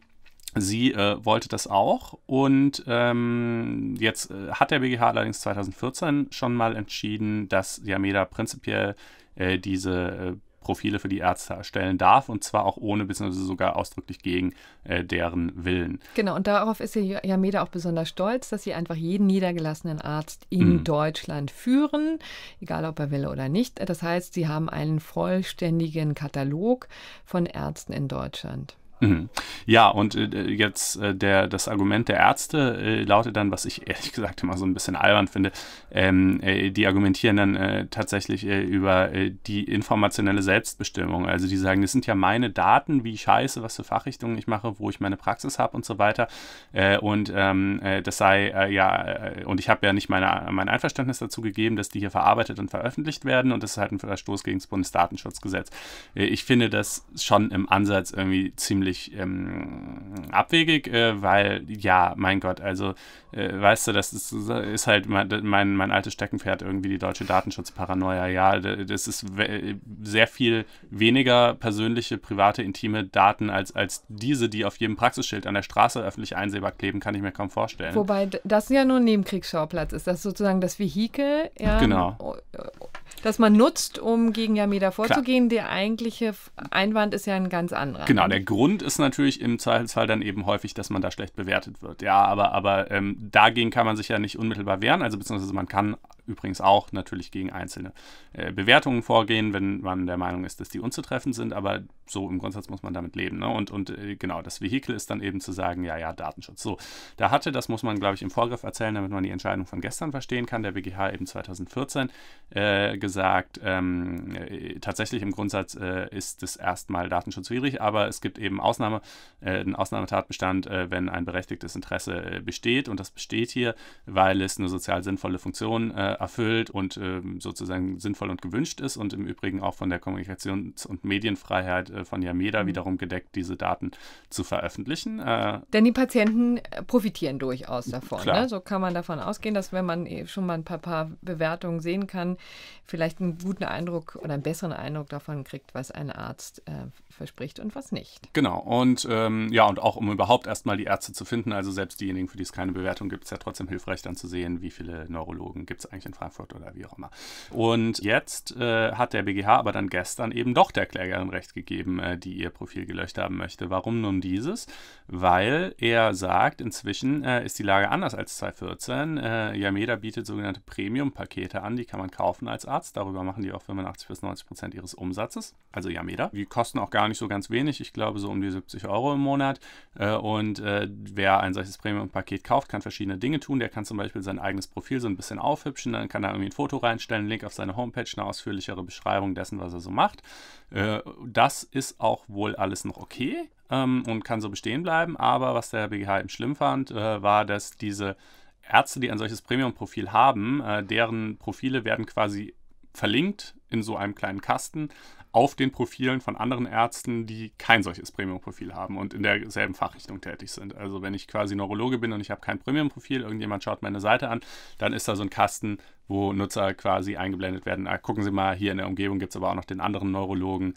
Sie äh, wollte das auch und ähm, jetzt äh, hat der BGH allerdings 2014 schon mal entschieden, dass Yameda prinzipiell äh, diese Profile für die Ärzte erstellen darf und zwar auch ohne beziehungsweise sogar ausdrücklich gegen äh, deren Willen. Genau, und darauf ist Yameda auch besonders stolz, dass sie einfach jeden niedergelassenen Arzt in mhm. Deutschland führen, egal ob er will oder nicht. Das heißt, sie haben einen vollständigen Katalog von Ärzten in Deutschland. Mhm. Ja, und äh, jetzt äh, der, das Argument der Ärzte äh, lautet dann, was ich ehrlich gesagt immer so ein bisschen albern finde, ähm, die argumentieren dann tatsächlich über die informationelle Selbstbestimmung. Also die sagen, das sind ja meine Daten, wie scheiße, was für Fachrichtungen ich mache, wo ich meine Praxis habe und so weiter. und ähm, das sei ja, und ich habe ja nicht meine, mein Einverständnis dazu gegeben, dass die hier verarbeitet und veröffentlicht werden und das ist halt ein Verstoß gegen das Bundesdatenschutzgesetz. ich finde das schon im Ansatz irgendwie ziemlich völlig ähm, abwegig, äh, weil ja, mein Gott, also äh, weißt du, das ist, ist halt mein, mein, mein altes Steckenpferd, irgendwie die deutsche Datenschutzparanoia. Ja, das ist sehr viel weniger persönliche, private, intime Daten als, als diese, die auf jedem Praxisschild an der Straße öffentlich einsehbar kleben, kann ich mir kaum vorstellen. Wobei das ja nur ein Nebenkriegsschauplatz ist, das ist sozusagen das Vehikel, ja, genau. Äh, das man nutzt, um gegen Yameda vorzugehen. Klar. Der eigentliche Einwand ist ja ein ganz anderer. Genau, der Grund Grund ist natürlich im Zweifelsfall dann eben häufig, dass man da schlecht bewertet wird. Ja, aber, aber ähm, dagegen kann man sich ja nicht unmittelbar wehren. Also beziehungsweise man kann übrigens auch natürlich gegen einzelne äh, Bewertungen vorgehen, wenn man der Meinung ist, dass die unzutreffend sind, aber so im Grundsatz muss man damit leben. Ne? Und, und äh, genau, das Vehikel ist dann eben zu sagen, ja, ja, Datenschutz. So, da hatte, das muss man, glaube ich, im Vorgriff erzählen, damit man die Entscheidung von gestern verstehen kann, der BGH eben 2014 äh, gesagt, ähm, äh, tatsächlich im Grundsatz äh, ist es erstmal datenschutzwidrig, aber es gibt eben Ausnahme, äh, einen Ausnahmetatbestand, wenn ein berechtigtes Interesse besteht und das besteht hier, weil es eine sozial sinnvolle Funktion äh, erfüllt und ähm, sozusagen sinnvoll und gewünscht ist und im Übrigen auch von der Kommunikations- und Medienfreiheit äh, von Yameda mhm. wiederum gedeckt, diese Daten zu veröffentlichen. Äh, Denn die Patienten äh, profitieren durchaus davon. Ne? So kann man davon ausgehen, dass wenn man schon mal ein paar, paar Bewertungen sehen kann, vielleicht einen guten Eindruck oder einen besseren Eindruck davon kriegt, was ein Arzt äh, verspricht und was nicht. Genau. Und ähm, ja, und auch um überhaupt erstmal die Ärzte zu finden, also selbst diejenigen, für die es keine Bewertung gibt, ist ja trotzdem hilfreich dann zu sehen, wie viele Neurologen gibt es eigentlich eigentlich in Frankfurt oder wie auch immer. Und jetzt äh, hat der BGH aber dann gestern eben doch der Klägerin recht gegeben, äh, die ihr Profil gelöscht haben möchte. Warum nun dieses? Weil er sagt, inzwischen äh, ist die Lage anders als 2014. Äh, Yameda bietet sogenannte Premium-Pakete an, die kann man kaufen als Arzt. Darüber machen die auch 85 bis 90 Prozent ihres Umsatzes, also Yameda. Die kosten auch gar nicht so ganz wenig, ich glaube so um die 70 Euro im Monat. Äh, und äh, wer ein solches Premium-Paket kauft, kann verschiedene Dinge tun. Der kann zum Beispiel sein eigenes Profil so ein bisschen aufhübschen Menschen, dann kann er irgendwie ein Foto reinstellen, einen Link auf seine Homepage, eine ausführlichere Beschreibung dessen, was er so macht. Äh, das ist auch wohl alles noch okay ähm, und kann so bestehen bleiben, aber was der BGH eben schlimm fand, äh, war, dass diese Ärzte, die ein solches Premium-Profil haben, äh, deren Profile werden quasi verlinkt in so einem kleinen Kasten auf den Profilen von anderen Ärzten, die kein solches Premium-Profil haben und in derselben Fachrichtung tätig sind. Also wenn ich quasi Neurologe bin und ich habe kein Premium-Profil, irgendjemand schaut meine Seite an, dann ist da so ein Kasten, wo Nutzer quasi eingeblendet werden. Ah, gucken Sie mal, hier in der Umgebung gibt es aber auch noch den anderen Neurologen,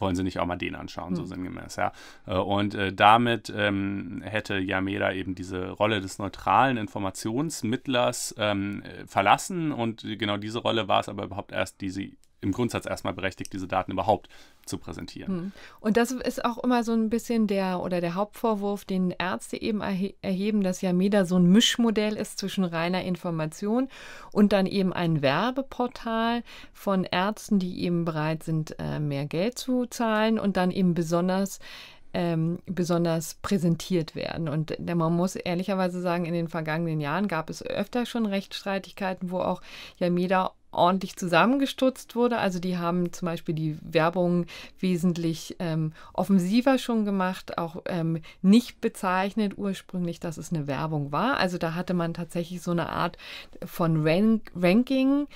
wollen sie nicht auch mal den anschauen, so hm. sinngemäß, ja. Äh, und äh, damit ähm, hätte Yameda eben diese Rolle des neutralen Informationsmittlers ähm, verlassen und genau diese Rolle war es aber überhaupt erst, die sie im Grundsatz erstmal berechtigt, diese Daten überhaupt zu präsentieren. Hm. Und das ist auch immer so ein bisschen der oder der Hauptvorwurf, den Ärzte eben erheben, dass ja MEDA so ein Mischmodell ist zwischen reiner Information und dann eben ein Werbeportal von Ärzten, die eben bereit sind, äh, mehr Geld zu zahlen und dann eben besonders ähm, besonders präsentiert werden. Und man muss ehrlicherweise sagen, in den vergangenen Jahren gab es öfter schon Rechtsstreitigkeiten, wo auch Yameda ordentlich zusammengestutzt wurde. Also die haben zum Beispiel die Werbung wesentlich ähm, offensiver schon gemacht, auch ähm, nicht bezeichnet ursprünglich, dass es eine Werbung war. Also da hatte man tatsächlich so eine Art von Rank Ranking,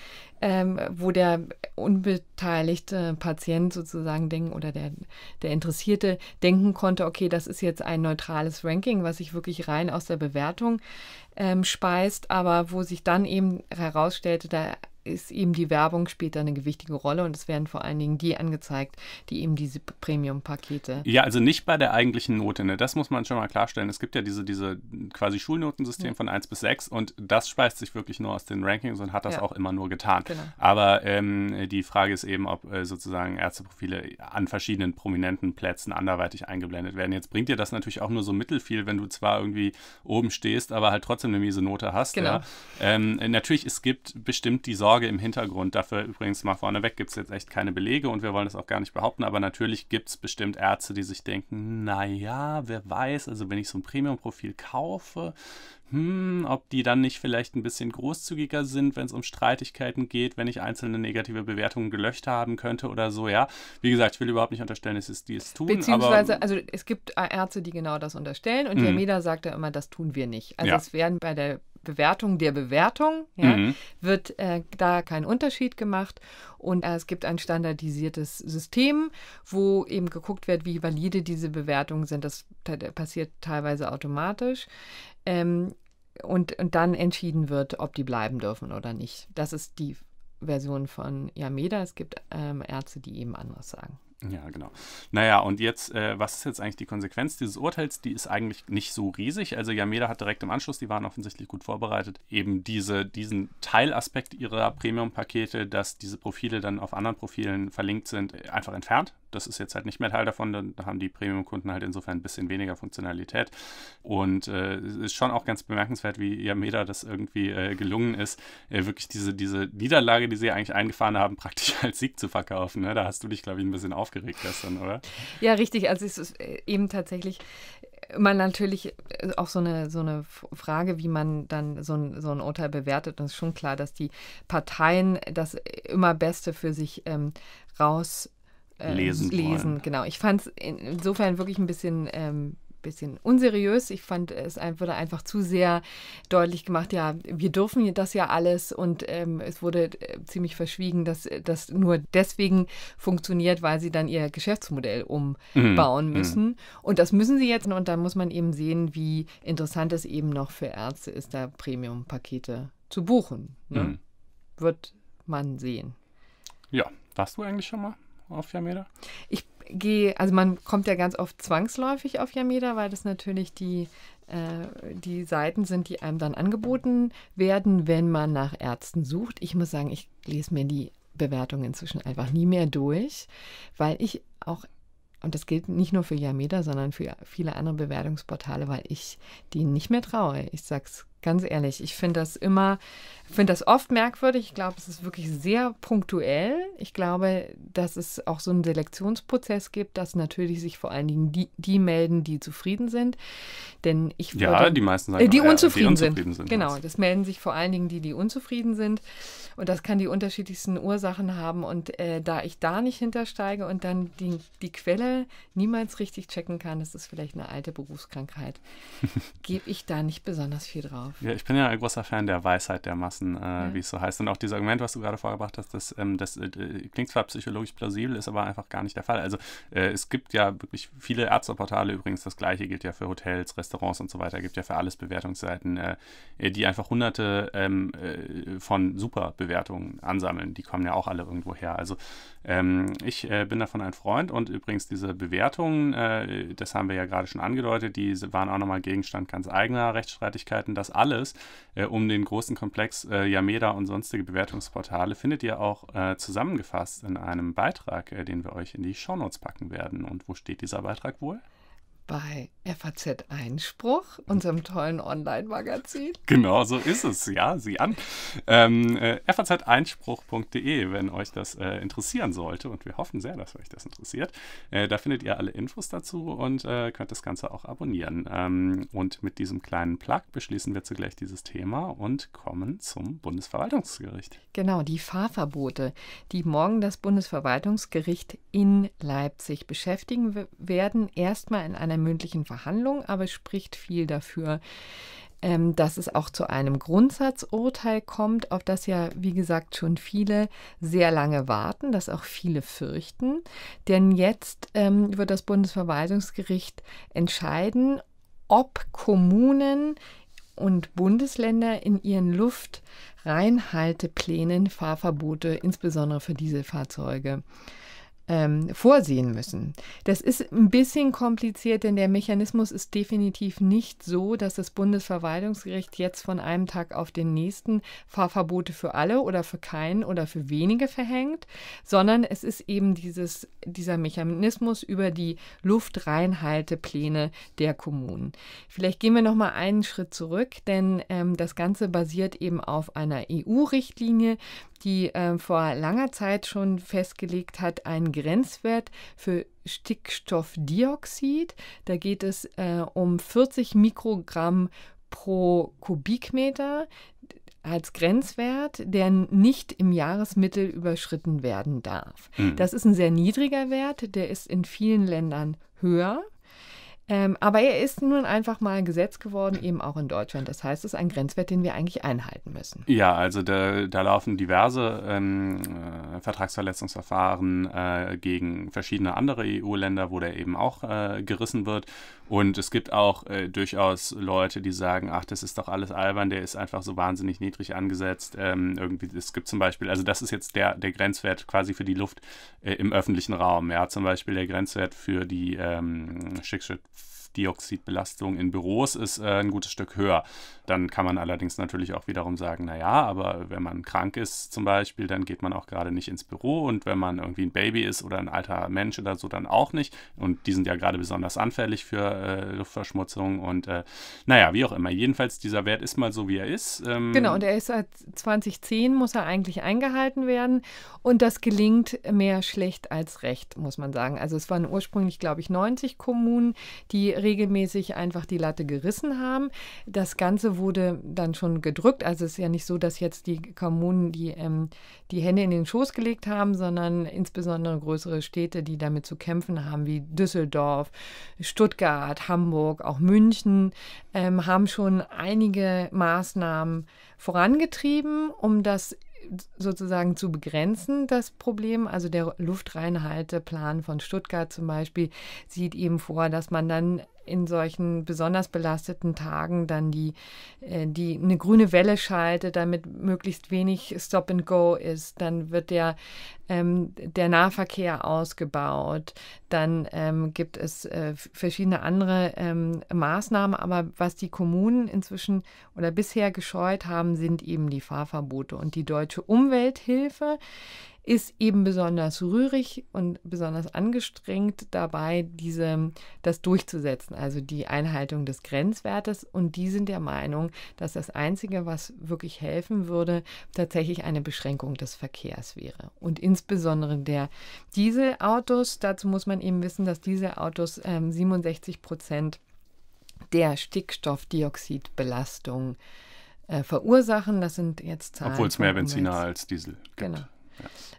ähm, wo der unbeteiligte Patient sozusagen denken oder der, der Interessierte denken konnte, okay, das ist jetzt ein neutrales Ranking, was ich wirklich rein aus der Bewertung ähm, speist, aber wo sich dann eben herausstellte, da ist eben die Werbung später eine gewichtige Rolle und es werden vor allen Dingen die angezeigt, die eben diese Premium-Pakete. Ja, also nicht bei der eigentlichen Note, ne? das muss man schon mal klarstellen. Es gibt ja diese, diese quasi Schulnotensystem ja. von 1 bis 6 und das speist sich wirklich nur aus den Rankings und hat das ja. auch immer nur getan. Genau. Aber ähm, die Frage ist eben, ob äh, sozusagen Ärzteprofile an verschiedenen prominenten Plätzen anderweitig eingeblendet werden. Jetzt bringt dir das natürlich auch nur so mittelfiel, wenn du zwar irgendwie oben stehst, aber halt trotzdem eine miese Note hast. Genau. Ja? Ähm, natürlich, es gibt bestimmt die Sorge, Sorge im Hintergrund. Dafür übrigens mal vorneweg gibt es jetzt echt keine Belege und wir wollen das auch gar nicht behaupten, aber natürlich gibt es bestimmt Ärzte, die sich denken, naja, wer weiß, also wenn ich so ein Premium-Profil kaufe, hm, ob die dann nicht vielleicht ein bisschen großzügiger sind, wenn es um Streitigkeiten geht, wenn ich einzelne negative Bewertungen gelöscht haben könnte oder so, ja. Wie gesagt, ich will überhaupt nicht unterstellen, dass es die es tun. Beziehungsweise, aber, also es gibt äh, Ärzte, die genau das unterstellen und mh. Meda sagt ja immer, das tun wir nicht. Also ja. es werden bei der Bewertung der Bewertung, ja, mhm. wird äh, da kein Unterschied gemacht. Und äh, es gibt ein standardisiertes System, wo eben geguckt wird, wie valide diese Bewertungen sind. Das passiert teilweise automatisch. Ähm, und, und dann entschieden wird, ob die bleiben dürfen oder nicht. Das ist die Version von Yameda. Es gibt ähm, Ärzte, die eben anders sagen. Ja, genau. Naja, und jetzt, äh, was ist jetzt eigentlich die Konsequenz dieses Urteils? Die ist eigentlich nicht so riesig. Also Yameda hat direkt im Anschluss, die waren offensichtlich gut vorbereitet, eben diese, diesen Teilaspekt ihrer Premium-Pakete, dass diese Profile dann auf anderen Profilen verlinkt sind, äh, einfach entfernt. Das ist jetzt halt nicht mehr Teil davon. Da haben die Premium-Kunden halt insofern ein bisschen weniger Funktionalität. Und äh, es ist schon auch ganz bemerkenswert, wie Yameda das irgendwie äh, gelungen ist, äh, wirklich diese, diese Niederlage, die sie eigentlich eingefahren haben, praktisch als Sieg zu verkaufen. Ne? Da hast du dich, glaube ich, ein bisschen aufgeregt gestern, oder? Ja, richtig. Also es ist äh, eben tatsächlich immer natürlich äh, auch so eine, so eine Frage, wie man dann so ein, so ein Urteil bewertet. Und es ist schon klar, dass die Parteien das immer Beste für sich ähm, raus äh, lesen, lesen. Genau. Ich fand es insofern wirklich ein bisschen. Ähm, bisschen unseriös. Ich fand, es wurde einfach zu sehr deutlich gemacht, ja, wir dürfen das ja alles und ähm, es wurde äh, ziemlich verschwiegen, dass das nur deswegen funktioniert, weil sie dann ihr Geschäftsmodell umbauen mhm. müssen. Und das müssen sie jetzt und da muss man eben sehen, wie interessant es eben noch für Ärzte ist, da Premium-Pakete zu buchen. Ne? Mhm. Wird man sehen. Ja, warst du eigentlich schon mal? auf Yameda? Ich gehe, also man kommt ja ganz oft zwangsläufig auf Yameda, weil das natürlich die, äh, die Seiten sind, die einem dann angeboten werden, wenn man nach Ärzten sucht. Ich muss sagen, ich lese mir die Bewertung inzwischen einfach nie mehr durch, weil ich auch und das gilt nicht nur für Yameda, sondern für viele andere Bewertungsportale, weil ich denen nicht mehr traue. Ich sage sag's Ganz ehrlich, ich finde das immer, finde das oft merkwürdig. Ich glaube, es ist wirklich sehr punktuell. Ich glaube, dass es auch so einen Selektionsprozess gibt, dass natürlich sich vor allen Dingen die, die melden, die zufrieden sind. Denn ich würde, ja, die meisten sagen, äh, die, ja, unzufrieden die, unzufrieden sind. sind genau, das melden sich vor allen Dingen die, die unzufrieden sind. Und das kann die unterschiedlichsten Ursachen haben. Und äh, da ich da nicht hintersteige und dann die, die Quelle niemals richtig checken kann, das ist vielleicht eine alte Berufskrankheit, gebe ich da nicht besonders viel drauf drauf. Ja, ich bin ja ein großer Fan der Weisheit der Massen, äh, ja. wie es so heißt. Und auch dieses Argument, was du gerade vorgebracht hast, das, ähm, das äh, klingt zwar psychologisch plausibel, ist aber einfach gar nicht der Fall. Also äh, es gibt ja wirklich viele Ärzteportale übrigens, das gleiche gilt ja für Hotels, Restaurants und so weiter, gibt ja für alles Bewertungsseiten, äh, äh, die einfach hunderte ähm, äh, von Superbewertungen ansammeln. Die kommen ja auch alle irgendwo her. Also ähm, ich äh, bin davon ein Freund und übrigens diese Bewertungen, äh, das haben wir ja gerade schon angedeutet, die waren auch nochmal Gegenstand ganz eigener Rechtsstreitigkeiten. Das alles äh, um den großen Komplex äh, Yameda und sonstige Bewertungsportale findet ihr auch äh, zusammengefasst in einem Beitrag, äh, den wir euch in die Shownotes packen werden. Und wo steht dieser Beitrag wohl? bei FAZ Einspruch, unserem tollen Online-Magazin. Genau, so ist es. Ja, sieh an. Ähm, äh, FAZ-Einspruch.de, wenn euch das äh, interessieren sollte. Und wir hoffen sehr, dass euch das interessiert. Äh, da findet ihr alle Infos dazu und äh, könnt das Ganze auch abonnieren. Ähm, und mit diesem kleinen Plug beschließen wir zugleich dieses Thema und kommen zum Bundesverwaltungsgericht. Genau, die Fahrverbote, die morgen das Bundesverwaltungsgericht in Leipzig beschäftigen werden. Erstmal in einer einer mündlichen Verhandlung, aber es spricht viel dafür, ähm, dass es auch zu einem Grundsatzurteil kommt, auf das ja, wie gesagt, schon viele sehr lange warten, das auch viele fürchten. Denn jetzt ähm, wird das Bundesverwaltungsgericht entscheiden, ob Kommunen und Bundesländer in ihren Luftreinhalteplänen Fahrverbote, insbesondere für Dieselfahrzeuge, äh, ähm, vorsehen müssen. Das ist ein bisschen kompliziert, denn der Mechanismus ist definitiv nicht so, dass das Bundesverwaltungsgericht jetzt von einem Tag auf den nächsten Fahrverbote für alle oder für keinen oder für wenige verhängt, sondern es ist eben dieses, dieser Mechanismus über die Luftreinhaltepläne der Kommunen. Vielleicht gehen wir noch mal einen Schritt zurück, denn ähm, das Ganze basiert eben auf einer EU-Richtlinie, die äh, vor langer Zeit schon festgelegt hat, einen Grenzwert für Stickstoffdioxid. Da geht es äh, um 40 Mikrogramm pro Kubikmeter als Grenzwert, der nicht im Jahresmittel überschritten werden darf. Mhm. Das ist ein sehr niedriger Wert, der ist in vielen Ländern höher. Ähm, aber er ist nun einfach mal Gesetz geworden, eben auch in Deutschland. Das heißt, es ist ein Grenzwert, den wir eigentlich einhalten müssen. Ja, also da, da laufen diverse ähm, äh, Vertragsverletzungsverfahren äh, gegen verschiedene andere EU-Länder, wo der eben auch äh, gerissen wird. Und es gibt auch äh, durchaus Leute, die sagen, ach, das ist doch alles albern, der ist einfach so wahnsinnig niedrig angesetzt. Ähm, irgendwie, es gibt zum Beispiel, also das ist jetzt der, der Grenzwert quasi für die Luft äh, im öffentlichen Raum. Ja, zum Beispiel der Grenzwert für die ähm, Schicksalsverbrennung Dioxidbelastung in Büros ist äh, ein gutes Stück höher. Dann kann man allerdings natürlich auch wiederum sagen, naja, aber wenn man krank ist zum Beispiel, dann geht man auch gerade nicht ins Büro und wenn man irgendwie ein Baby ist oder ein alter Mensch oder so, dann auch nicht. Und die sind ja gerade besonders anfällig für äh, Luftverschmutzung und äh, naja, wie auch immer. Jedenfalls, dieser Wert ist mal so, wie er ist. Ähm genau, und er ist seit 2010, muss er eigentlich eingehalten werden und das gelingt mehr schlecht als recht, muss man sagen. Also es waren ursprünglich, glaube ich, 90 Kommunen, die regelmäßig einfach die Latte gerissen haben. Das Ganze wurde dann schon gedrückt. Also es ist ja nicht so, dass jetzt die Kommunen die, ähm, die Hände in den Schoß gelegt haben, sondern insbesondere größere Städte, die damit zu kämpfen haben, wie Düsseldorf, Stuttgart, Hamburg, auch München, ähm, haben schon einige Maßnahmen vorangetrieben, um das sozusagen zu begrenzen, das Problem. Also der Luftreinhalteplan von Stuttgart zum Beispiel sieht eben vor, dass man dann in solchen besonders belasteten Tagen dann die, äh, die eine grüne Welle schaltet, damit möglichst wenig Stop and Go ist, dann wird der ähm, der Nahverkehr ausgebaut, dann ähm, gibt es äh, verschiedene andere ähm, Maßnahmen, aber was die Kommunen inzwischen oder bisher gescheut haben, sind eben die Fahrverbote und die deutsche Umwelthilfe ist eben besonders rührig und besonders angestrengt dabei, diese, das durchzusetzen, also die Einhaltung des Grenzwertes. Und die sind der Meinung, dass das Einzige, was wirklich helfen würde, tatsächlich eine Beschränkung des Verkehrs wäre. Und insbesondere der Dieselautos, dazu muss man eben wissen, dass Dieselautos ähm, 67 Prozent der Stickstoffdioxidbelastung äh, verursachen. Das sind jetzt Zahlen. Obwohl es mehr Benziner als Diesel gibt. Genau. Ja.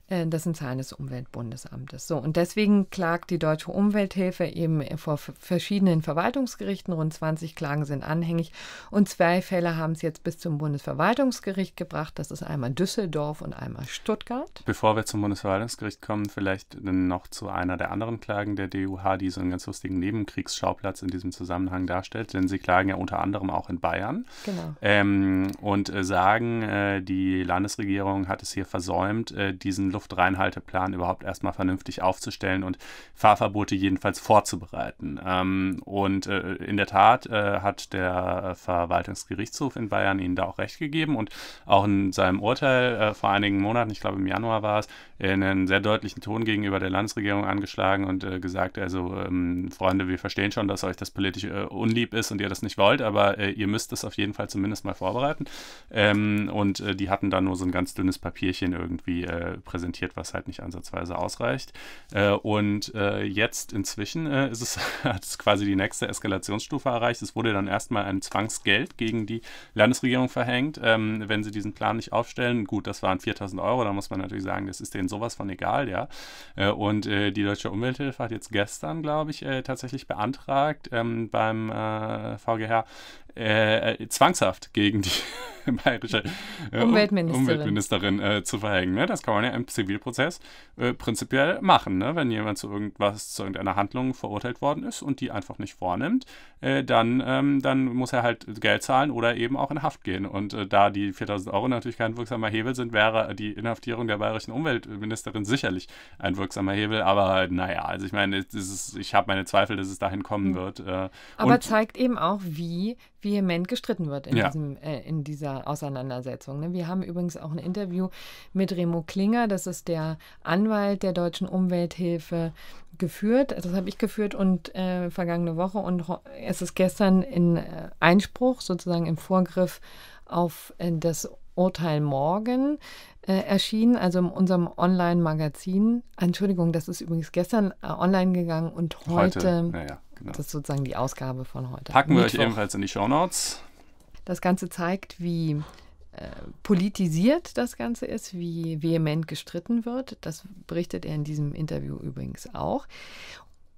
Äh, das sind Zahlen des Umweltbundesamtes. So, und deswegen klagt die Deutsche Umwelthilfe eben vor verschiedenen Verwaltungsgerichten. Rund 20 Klagen sind anhängig. Und zwei Fälle haben es jetzt bis zum Bundesverwaltungsgericht gebracht. Das ist einmal Düsseldorf und einmal Stuttgart. Bevor wir zum Bundesverwaltungsgericht kommen, vielleicht noch zu einer der anderen Klagen der DUH, die so einen ganz lustigen Nebenkriegsschauplatz in diesem Zusammenhang darstellt. Denn sie klagen ja unter anderem auch in Bayern. Genau. Ähm, und äh, sagen, äh, die Landesregierung hat es hier versäumt, äh, diesen Luftreinhalteplan überhaupt erstmal vernünftig aufzustellen und Fahrverbote jedenfalls vorzubereiten. Ähm, und äh, in der Tat äh, hat der Verwaltungsgerichtshof in Bayern ihnen da auch recht gegeben und auch in seinem Urteil äh, vor einigen Monaten, ich glaube im Januar war es, in einen sehr deutlichen Ton gegenüber der Landesregierung angeschlagen und äh, gesagt, also ähm, Freunde, wir verstehen schon, dass euch das politisch äh, unlieb ist und ihr das nicht wollt, aber äh, ihr müsst es auf jeden Fall zumindest mal vorbereiten. Ähm, und die hatten da nur so ein ganz dünnes Papierchen irgendwie präsentiert präsentiert, was halt nicht ansatzweise ausreicht. Äh, und äh, jetzt inzwischen äh, ist es, hat es quasi die nächste Eskalationsstufe erreicht. Es wurde dann erstmal ein Zwangsgeld gegen die Landesregierung verhängt, ähm, wenn sie diesen Plan nicht aufstellen. Gut, das waren 4000 Euro, da muss man natürlich sagen, das ist denen sowas von egal, ja. Äh, und äh, die Deutsche Umwelthilfe hat jetzt gestern, glaube ich, tatsächlich beantragt ähm, beim VGH, äh, äh, zwangshaft gegen die bayerische äh, Umweltministerin, Umweltministerin äh, zu verhängen. Ne? Das kann man ja im Zivilprozess äh, prinzipiell machen. Ne? Wenn jemand zu irgendwas, zu irgendeiner Handlung verurteilt worden ist und die einfach nicht vornimmt, äh, dann, ähm, dann muss er halt Geld zahlen oder eben auch in Haft gehen. Und äh, da die 4000 Euro natürlich kein wirksamer Hebel sind, wäre die Inhaftierung der bayerischen Umweltministerin sicherlich ein wirksamer Hebel. Aber naja, also ich meine, ist, ich habe meine Zweifel, dass es dahin kommen mhm. wird. Aber zeigt eben auch, wie vehement gestritten wird in, ja. diesem, äh, in dieser Auseinandersetzung. Ne? Wir haben übrigens auch ein Interview mit Remo Klinger, das ist der Anwalt der Deutschen Umwelthilfe, geführt. Das habe ich geführt und äh, vergangene Woche und es ist gestern in äh, Einspruch, sozusagen im Vorgriff auf äh, das Urteil morgen äh, erschienen, also in unserem Online-Magazin. Entschuldigung, das ist übrigens gestern äh, online gegangen und heute, heute naja, genau. das ist sozusagen die Ausgabe von heute. Packen Mittwoch. wir euch ebenfalls in die Shownotes. Das Ganze zeigt, wie äh, politisiert das Ganze ist, wie vehement gestritten wird. Das berichtet er in diesem Interview übrigens auch.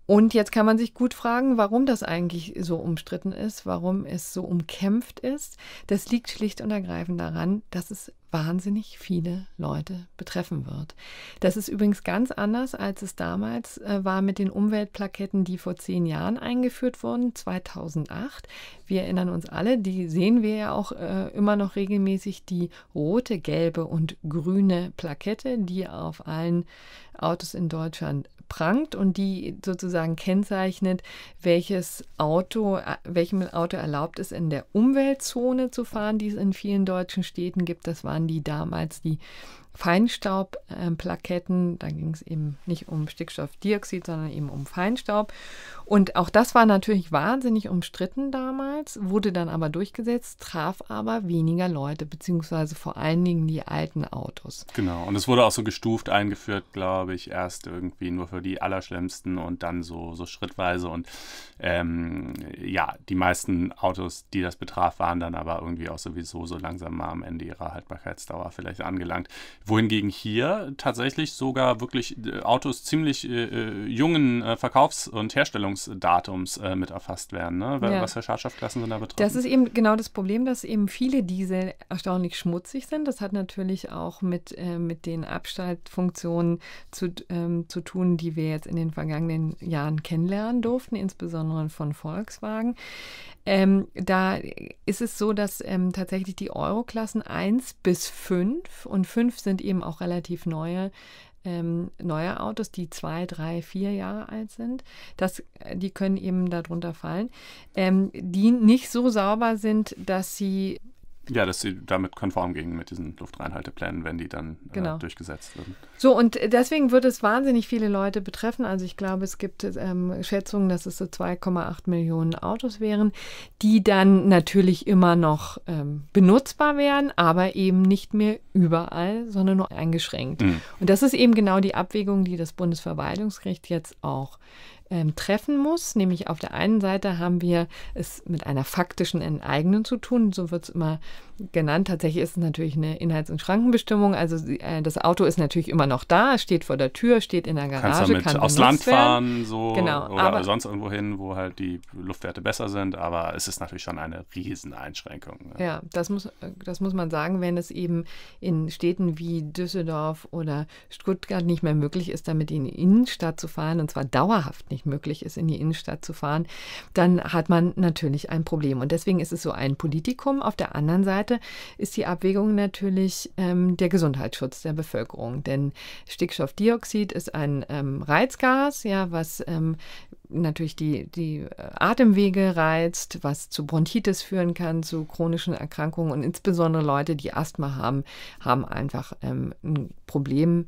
Und jetzt kann man sich gut fragen, warum das eigentlich so umstritten ist, warum es so umkämpft ist. Das liegt schlicht und ergreifend daran, dass es wahnsinnig viele Leute betreffen wird. Das ist übrigens ganz anders, als es damals äh, war mit den Umweltplaketten, die vor zehn Jahren eingeführt wurden, 2008. Wir erinnern uns alle, die sehen wir ja auch äh, immer noch regelmäßig, die rote, gelbe und grüne Plakette, die auf allen Autos in Deutschland prangt und die sozusagen kennzeichnet, welches Auto, äh, welchem Auto erlaubt ist, in der Umweltzone zu fahren, die es in vielen deutschen Städten gibt. Das waren die damals die Feinstaubplaketten. Da ging es eben nicht um Stickstoffdioxid, sondern eben um Feinstaub. Und auch das war natürlich wahnsinnig umstritten damals, wurde dann aber durchgesetzt, traf aber weniger Leute, beziehungsweise vor allen Dingen die alten Autos. Genau, und es wurde auch so gestuft eingeführt, glaube ich, erst irgendwie nur für die Allerschlimmsten und dann so, so schrittweise. Und ähm, ja, die meisten Autos, die das betraf, waren dann aber irgendwie auch sowieso so langsam mal am Ende ihrer Haltbarkeitsdauer vielleicht angelangt wohingegen hier tatsächlich sogar wirklich äh, Autos ziemlich äh, äh, jungen äh, Verkaufs- und Herstellungsdatums äh, mit erfasst werden, ne? ja. was für Schadstoffklassen sind da betroffen. Das ist eben genau das Problem, dass eben viele Diesel erstaunlich schmutzig sind. Das hat natürlich auch mit, äh, mit den Abschaltfunktionen zu, ähm, zu tun, die wir jetzt in den vergangenen Jahren kennenlernen durften, insbesondere von Volkswagen. Ähm, da ist es so, dass ähm, tatsächlich die Euroklassen 1 bis 5 und 5 sind sind eben auch relativ neue, ähm, neue Autos, die zwei, drei, vier Jahre alt sind. Das, äh, die können eben darunter fallen, ähm, die nicht so sauber sind, dass sie ja, dass sie damit konform gingen mit diesen Luftreinhalteplänen, wenn die dann äh, genau. äh, durchgesetzt würden. So, und deswegen wird es wahnsinnig viele Leute betreffen. Also ich glaube, es gibt ähm, Schätzungen, dass es so 2,8 Millionen Autos wären, die dann natürlich immer noch ähm, benutzbar wären, aber eben nicht mehr überall, sondern nur eingeschränkt. Mhm. Und das ist eben genau die Abwägung, die das Bundesverwaltungsgericht jetzt auch ähm, treffen muss. Nämlich auf der einen Seite haben wir es mit einer faktischen Enteignung zu tun. So wird es immer genannt. Tatsächlich ist es natürlich eine Inhalts- und Schrankenbestimmung. Also äh, das Auto ist natürlich immer noch da, steht vor der Tür, steht in der Garage. Kannst damit kann aufs Land fahren so, genau, oder aber, sonst irgendwo hin, wo halt die Luftwerte besser sind. Aber es ist natürlich schon eine Rieseneinschränkung. Ne? Ja, das muss, äh, das muss man sagen, wenn es eben in Städten wie Düsseldorf oder Stuttgart nicht mehr möglich ist, damit in die Innenstadt zu fahren, und zwar dauerhaft nicht möglich ist, in die Innenstadt zu fahren, dann hat man natürlich ein Problem. Und deswegen ist es so ein Politikum auf der anderen Seite Seite ist die Abwägung natürlich ähm, der Gesundheitsschutz der Bevölkerung. Denn Stickstoffdioxid ist ein ähm, Reizgas, ja, was ähm, natürlich die, die Atemwege reizt, was zu Bronchitis führen kann, zu chronischen Erkrankungen. Und insbesondere Leute, die Asthma haben, haben einfach ähm, ein Problem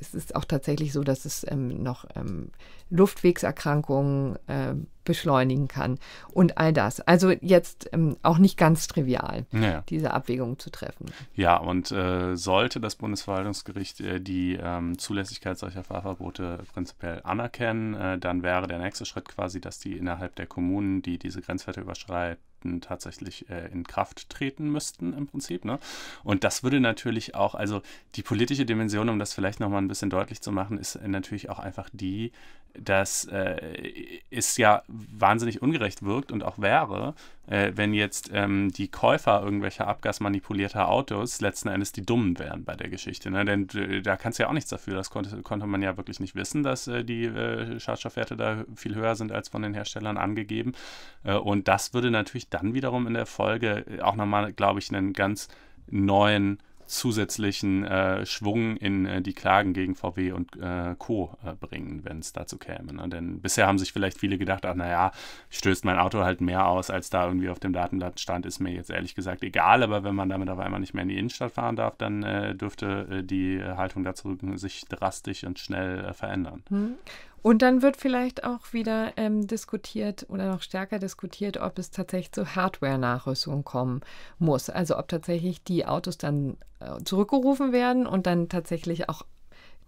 es ist auch tatsächlich so, dass es ähm, noch ähm, Luftwegserkrankungen, äh, beschleunigen kann und all das. Also jetzt ähm, auch nicht ganz trivial, ja. diese Abwägung zu treffen. Ja, und äh, sollte das Bundesverwaltungsgericht äh, die ähm, Zulässigkeit solcher Fahrverbote prinzipiell anerkennen, äh, dann wäre der nächste Schritt quasi, dass die innerhalb der Kommunen, die diese Grenzwerte überschreiten, tatsächlich äh, in Kraft treten müssten im Prinzip. Ne? Und das würde natürlich auch, also die politische Dimension, um das vielleicht nochmal ein bisschen deutlich zu machen, ist äh, natürlich auch einfach die, dass äh, es ja wahnsinnig ungerecht wirkt und auch wäre, äh, wenn jetzt ähm, die Käufer irgendwelcher abgasmanipulierter Autos letzten Endes die Dummen wären bei der Geschichte. Ne? Denn äh, da kannst du ja auch nichts dafür. Das konnte, konnte man ja wirklich nicht wissen, dass äh, die äh, Schadstoffwerte da viel höher sind als von den Herstellern angegeben. Äh, und das würde natürlich dann wiederum in der Folge auch nochmal, glaube ich, einen ganz neuen zusätzlichen äh, Schwung in äh, die Klagen gegen VW und äh, Co. Äh, bringen, wenn es dazu käme. Ne? Denn bisher haben sich vielleicht viele gedacht, ach naja, stößt mein Auto halt mehr aus, als da irgendwie auf dem Datenblatt stand, ist mir jetzt ehrlich gesagt egal. Aber wenn man damit auf einmal nicht mehr in die Innenstadt fahren darf, dann äh, dürfte äh, die Haltung dazu sich drastisch und schnell verändern. Hm. Und dann wird vielleicht auch wieder ähm, diskutiert oder noch stärker diskutiert, ob es tatsächlich zu Hardware-Nachrüstung kommen muss. Also ob tatsächlich die Autos dann äh, zurückgerufen werden und dann tatsächlich auch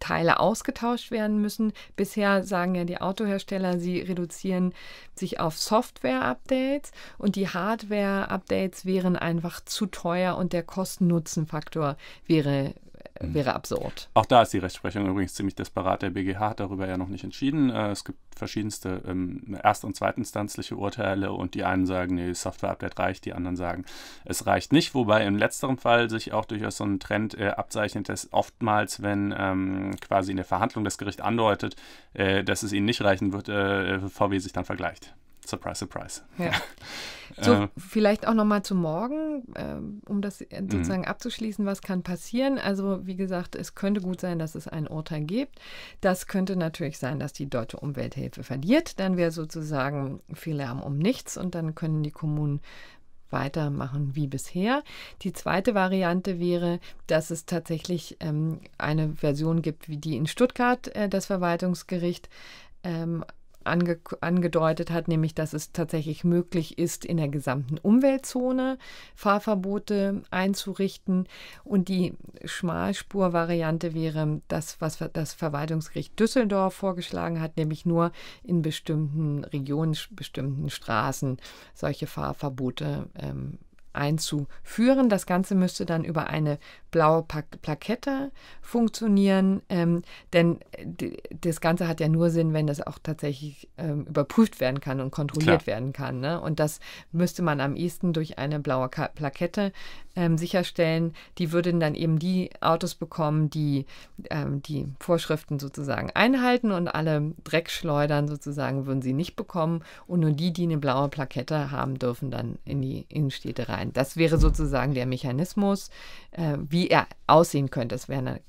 Teile ausgetauscht werden müssen. Bisher sagen ja die Autohersteller, sie reduzieren sich auf Software-Updates und die Hardware-Updates wären einfach zu teuer und der Kosten-Nutzen-Faktor wäre hm. wäre absurd. Auch da ist die Rechtsprechung übrigens ziemlich desperat. Der BGH hat darüber ja noch nicht entschieden. Äh, es gibt verschiedenste ähm, erst- und zweitinstanzliche Urteile und die einen sagen, nee, Software-Update reicht, die anderen sagen, es reicht nicht. Wobei im letzteren Fall sich auch durchaus so ein Trend äh, abzeichnet, dass oftmals, wenn ähm, quasi in der Verhandlung das Gericht andeutet, äh, dass es ihnen nicht reichen wird, äh, VW sich dann vergleicht. Surprise, surprise. Ja. So, äh. vielleicht auch nochmal zu morgen, äh, um das äh, mhm. sozusagen mh. abzuschließen, was kann passieren. Also wie gesagt, es könnte gut sein, dass es ein Urteil gibt. Das könnte natürlich sein, dass die deutsche Umwelthilfe verliert. Dann wäre sozusagen viel Lärm um nichts und dann können die Kommunen weitermachen wie bisher. Die zweite Variante wäre, dass es tatsächlich ähm, eine Version gibt, wie die in Stuttgart äh, das Verwaltungsgericht ähm, ange angedeutet hat, nämlich dass es tatsächlich möglich ist, in der gesamten Umweltzone Fahrverbote einzurichten. Und die Schmalspurvariante wäre das, was das Verwaltungsgericht Düsseldorf vorgeschlagen hat, nämlich nur in bestimmten Regionen, bestimmten Straßen solche Fahrverbote ähm, einzuführen. Das Ganze müsste dann über eine blaue Plakette funktionieren, ähm, denn das Ganze hat ja nur Sinn, wenn das auch tatsächlich ähm, überprüft werden kann und kontrolliert Klar. werden kann. Ne? Und das müsste man am ehesten durch eine blaue Ka Plakette ähm, sicherstellen, die würden dann eben die Autos bekommen, die ähm, die Vorschriften sozusagen einhalten und alle Dreckschleudern sozusagen würden sie nicht bekommen und nur die, die eine blaue Plakette haben, dürfen dann in die Innenstädte rein. Das wäre sozusagen der Mechanismus, äh, wie er aussehen könnte. Das wäre eine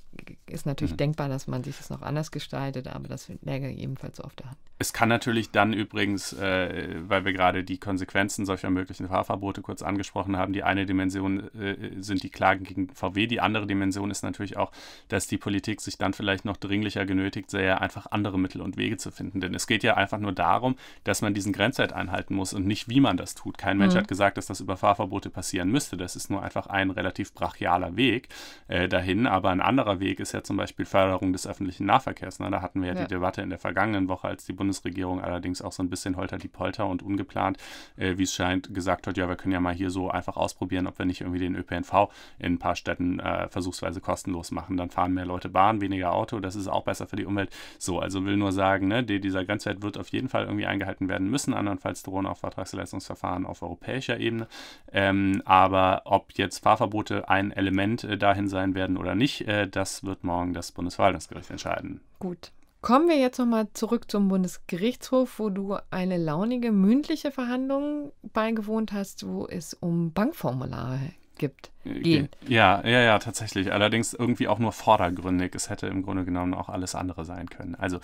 ist natürlich mhm. denkbar, dass man sich das noch anders gestaltet, aber das läge ebenfalls so auf der Hand. Es kann natürlich dann übrigens, äh, weil wir gerade die Konsequenzen solcher möglichen Fahrverbote kurz angesprochen haben, die eine Dimension äh, sind die Klagen gegen VW, die andere Dimension ist natürlich auch, dass die Politik sich dann vielleicht noch dringlicher genötigt sähe, einfach andere Mittel und Wege zu finden. Denn es geht ja einfach nur darum, dass man diesen Grenzwert einhalten muss und nicht, wie man das tut. Kein Mensch mhm. hat gesagt, dass das über Fahrverbote passieren müsste. Das ist nur einfach ein relativ brachialer Weg äh, dahin, aber ein anderer Weg Weg ist ja zum Beispiel Förderung des öffentlichen Nahverkehrs. Ne? Da hatten wir ja, ja, die Debatte in der vergangenen Woche, als die Bundesregierung allerdings auch so ein bisschen holter die Polter und ungeplant, äh, wie es scheint, gesagt hat, ja, wir können ja mal hier so einfach ausprobieren, ob wir nicht irgendwie den ÖPNV in ein paar Städten äh, versuchsweise kostenlos machen. Dann fahren mehr Leute Bahn, weniger Auto, das ist auch besser für die Umwelt. So, also will nur sagen, ne, die, dieser Grenzwert wird auf jeden Fall irgendwie eingehalten werden müssen, andernfalls drohen auch Vertragsleistungsverfahren auf europäischer Ebene. Ähm, aber ob jetzt Fahrverbote ein Element äh, dahin sein werden oder nicht, äh, das das wird morgen das Bundesverwaltungsgericht entscheiden. Gut. Kommen wir jetzt nochmal zurück zum Bundesgerichtshof, wo du eine launige mündliche Verhandlung beigewohnt hast, wo es um Bankformulare gibt. Äh, gehen. Ja, ja, ja, tatsächlich. Allerdings irgendwie auch nur vordergründig. Es hätte im Grunde genommen auch alles andere sein können. Also,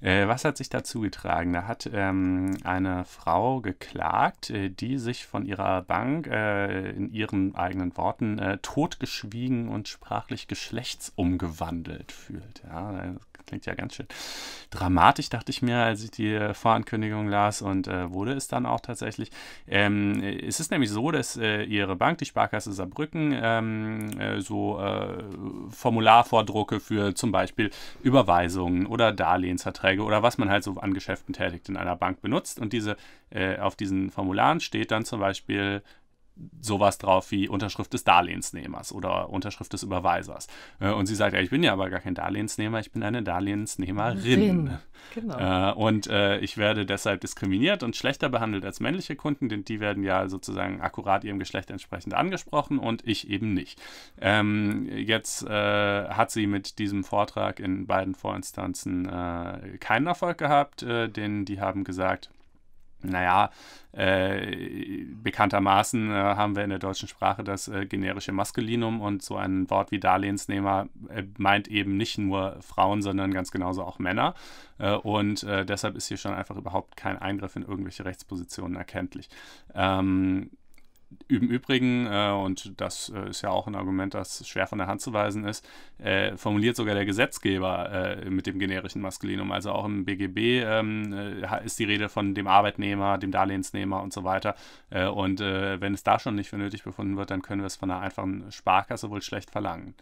äh, was hat sich dazu getragen? Da hat ähm, eine Frau geklagt, äh, die sich von ihrer Bank äh, in ihren eigenen Worten äh, totgeschwiegen und sprachlich geschlechtsumgewandelt fühlt. Ja, das klingt ja ganz schön dramatisch, dachte ich mir, als ich die Vorankündigung las und äh, wurde es dann auch tatsächlich. Ähm, es ist nämlich so, dass äh, Ihre Bank, die Sparkasse Saarbrücken, ähm, äh, so äh, Formularvordrucke für zum Beispiel Überweisungen oder Darlehensverträge oder was man halt so an Geschäften tätigt in einer Bank benutzt. Und diese, äh, auf diesen Formularen steht dann zum Beispiel sowas drauf wie Unterschrift des Darlehensnehmers oder Unterschrift des Überweisers. Äh, und sie sagt, ja, ich bin ja aber gar kein Darlehensnehmer, ich bin eine Darlehensnehmerin. Genau. Äh, und äh, ich werde deshalb diskriminiert und schlechter behandelt als männliche Kunden, denn die werden ja sozusagen akkurat ihrem Geschlecht entsprechend angesprochen und ich eben nicht. Ähm, jetzt hat sie mit diesem Vortrag in beiden Vorinstanzen keinen Erfolg gehabt, denn die haben gesagt, naja, äh, bekanntermaßen äh, haben wir in der deutschen Sprache das äh, generische Maskulinum und so ein Wort wie Darlehensnehmer äh, meint eben nicht nur Frauen, sondern ganz genauso auch Männer. Äh, und äh, deshalb ist hier schon einfach überhaupt kein Eingriff in irgendwelche Rechtspositionen erkenntlich. Ähm, im Übrigen, äh, und das äh, ist ja auch ein Argument, das schwer von der Hand zu weisen ist, äh, formuliert sogar der Gesetzgeber äh, mit dem generischen Maskulinum. Also auch im BGB ähm, äh, ist die Rede von dem Arbeitnehmer, dem Darlehensnehmer und so weiter. Äh, und wenn es da schon nicht für nötig befunden wird, dann können wir es von einer einfachen Sparkasse wohl schlecht verlangen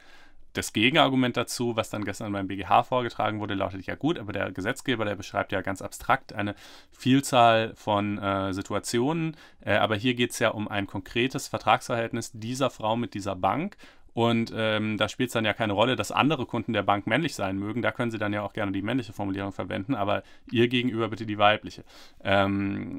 das Gegenargument dazu, was dann gestern beim BGH vorgetragen wurde, lautet ja gut, aber der Gesetzgeber, der beschreibt ja ganz abstrakt eine Vielzahl von äh, Situationen. Äh, aber hier geht es ja um ein konkretes Vertragsverhältnis dieser Frau mit dieser Bank. Und ähm, da spielt es dann ja keine Rolle, dass andere Kunden der Bank männlich sein mögen. Da können sie dann ja auch gerne die männliche Formulierung verwenden, aber ihr gegenüber bitte die weibliche. Ähm,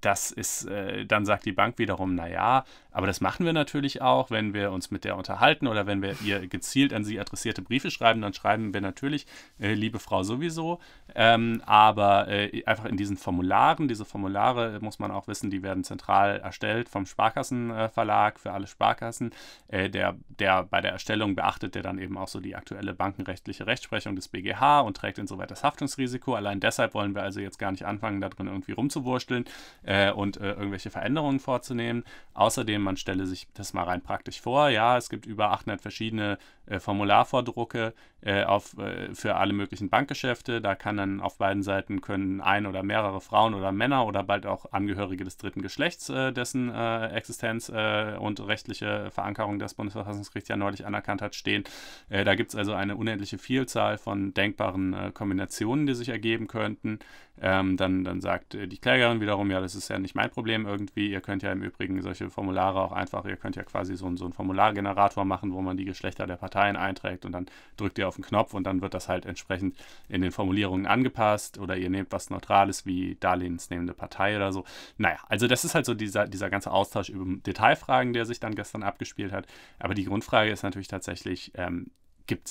das ist, äh, dann sagt die Bank wiederum, naja, aber das machen wir natürlich auch, wenn wir uns mit der unterhalten oder wenn wir ihr gezielt an sie adressierte Briefe schreiben, dann schreiben wir natürlich, äh, liebe Frau sowieso. Ähm, aber äh, einfach in diesen Formularen, diese Formulare äh, muss man auch wissen, die werden zentral erstellt vom Sparkassenverlag für alle Sparkassen. Äh, der, der bei der Erstellung beachtet der dann eben auch so die aktuelle bankenrechtliche Rechtsprechung des BGH und trägt insoweit das Haftungsrisiko. Allein deshalb wollen wir also jetzt gar nicht anfangen, da drin irgendwie rumzuwurschteln äh, und äh, irgendwelche Veränderungen vorzunehmen. Außerdem, man stelle sich das mal rein praktisch vor, ja, es gibt über 800 verschiedene äh, Formularvordrucke, äh, auf, äh, für alle möglichen Bankgeschäfte. Da kann dann auf beiden Seiten können ein oder mehrere Frauen oder Männer oder bald auch Angehörige des dritten Geschlechts, äh, dessen äh, Existenz äh, und rechtliche Verankerung das Bundesverfassungsgericht ja neulich anerkannt hat, stehen. da gibt es also eine unendliche Vielzahl von denkbaren Kombinationen, die sich ergeben könnten. Ähm, dann, dann sagt die Klägerin wiederum, ja, das ist ja nicht mein Problem irgendwie. Ihr könnt ja im Übrigen solche Formulare auch einfach, ihr könnt ja quasi so, so einen Formulargenerator machen, wo man die Geschlechter der Parteien einträgt und dann drückt ihr auf auf den Knopf und dann wird das halt entsprechend in den Formulierungen angepasst oder ihr nehmt was Neutrales wie darlehensnehmende Partei oder so. Naja, also das ist halt so dieser, dieser ganze Austausch über Detailfragen, der sich dann gestern abgespielt hat. Aber die Grundfrage ist natürlich tatsächlich, ähm, gibt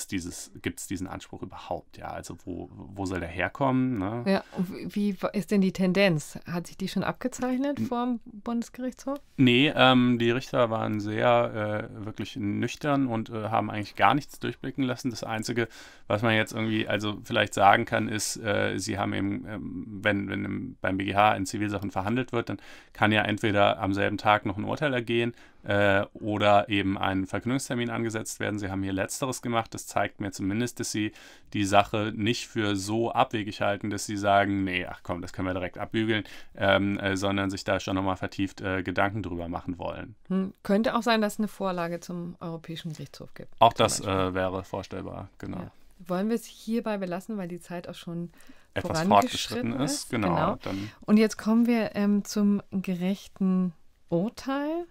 es diesen Anspruch überhaupt? Ja, also wo, wo soll der herkommen? Ne? Ja, wie ist denn die Tendenz? Hat sich die schon abgezeichnet vor dem Bundesgerichtshof? Nee, ähm, die Richter waren sehr äh, wirklich nüchtern und äh, haben eigentlich gar nichts durchblicken lassen. Das Einzige, was man jetzt irgendwie also vielleicht sagen kann, ist, äh, sie haben eben, ähm, wenn, wenn beim BGH in Zivilsachen verhandelt wird, dann kann ja entweder am selben Tag noch ein Urteil ergehen äh, oder eben einen Verkündungstermin angesetzt werden. Sie haben hier letzteres gemacht. Das zeigt mir zumindest, dass Sie die Sache nicht für so abwegig halten, dass Sie sagen, nee, ach komm, das können wir direkt abbügeln, ähm, äh, sondern sich da schon nochmal vertieft äh, Gedanken drüber machen wollen. Hm, könnte auch sein, dass es eine Vorlage zum Europäischen Gerichtshof gibt. Auch das äh, wäre vorstellbar, genau. Ja. Wollen wir es hierbei belassen, weil die Zeit auch schon etwas fortgeschritten ist. ist. Genau. genau. Und jetzt kommen wir ähm, zum gerechten Urteil.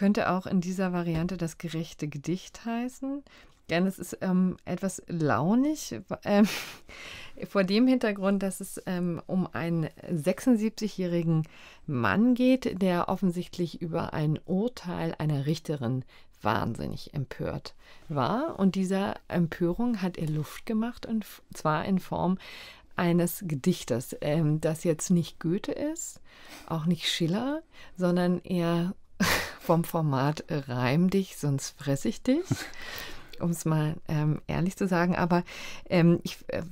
Könnte auch in dieser Variante das gerechte Gedicht heißen. Denn es ist ähm, etwas launig äh, vor dem Hintergrund, dass es ähm, um einen 76-jährigen Mann geht, der offensichtlich über ein Urteil einer Richterin wahnsinnig empört war. Und dieser Empörung hat er Luft gemacht, und zwar in Form eines Gedichtes, ähm, das jetzt nicht Goethe ist, auch nicht Schiller, sondern er. vom Format äh, Reim dich, sonst fress ich dich, um es mal ähm, ehrlich zu sagen. Aber ähm, ich äh,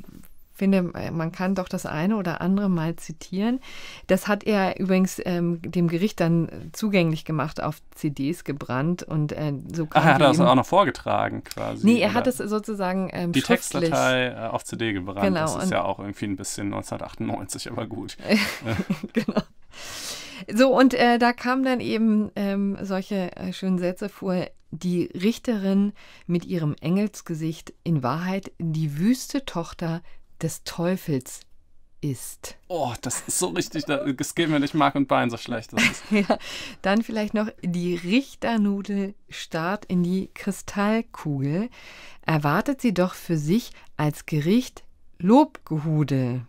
finde, äh, man kann doch das eine oder andere mal zitieren. Das hat er übrigens ähm, dem Gericht dann zugänglich gemacht, auf CDs gebrannt und äh, so kam Ach, er hat das auch noch vorgetragen quasi. Nee, er hat es sozusagen ähm, Die schriftlich. Textdatei äh, auf CD gebrannt, genau, das ist ja auch irgendwie ein bisschen 1998, aber gut. genau. So, und äh, da kamen dann eben ähm, solche äh, schönen Sätze vor. Die Richterin mit ihrem Engelsgesicht in Wahrheit die wüste Tochter des Teufels ist. Oh, das ist so richtig, das geht mir nicht Mark und Bein so schlecht. ja, dann vielleicht noch die Richternudel starrt in die Kristallkugel. Erwartet sie doch für sich als Gericht Lobgehude.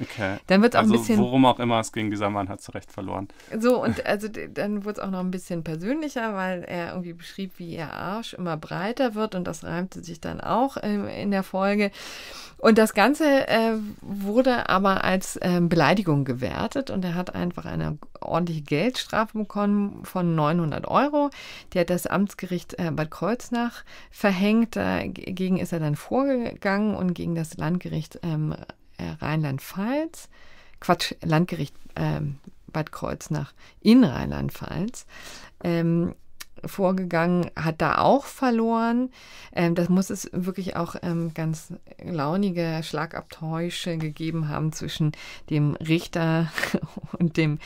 Okay. Dann wird es auch also, ein bisschen. Worum auch immer es ging, dieser Mann hat zu Recht verloren. So, und also dann wurde es auch noch ein bisschen persönlicher, weil er irgendwie beschrieb, wie ihr Arsch immer breiter wird und das reimte sich dann auch ähm, in der Folge. Und das Ganze äh, wurde aber als ähm, Beleidigung gewertet und er hat einfach eine ordentliche Geldstrafe bekommen von 900 Euro. Die hat das Amtsgericht äh, Bad Kreuznach verhängt. Dagegen ist er dann vorgegangen und gegen das Landgericht ähm, äh, Rheinland-Pfalz, Quatsch, Landgericht ähm, Bad Kreuznach in Rheinland-Pfalz. Ähm, vorgegangen, hat da auch verloren. Ähm, das muss es wirklich auch ähm, ganz launige Schlagabtäusche gegeben haben zwischen dem Richter und dem,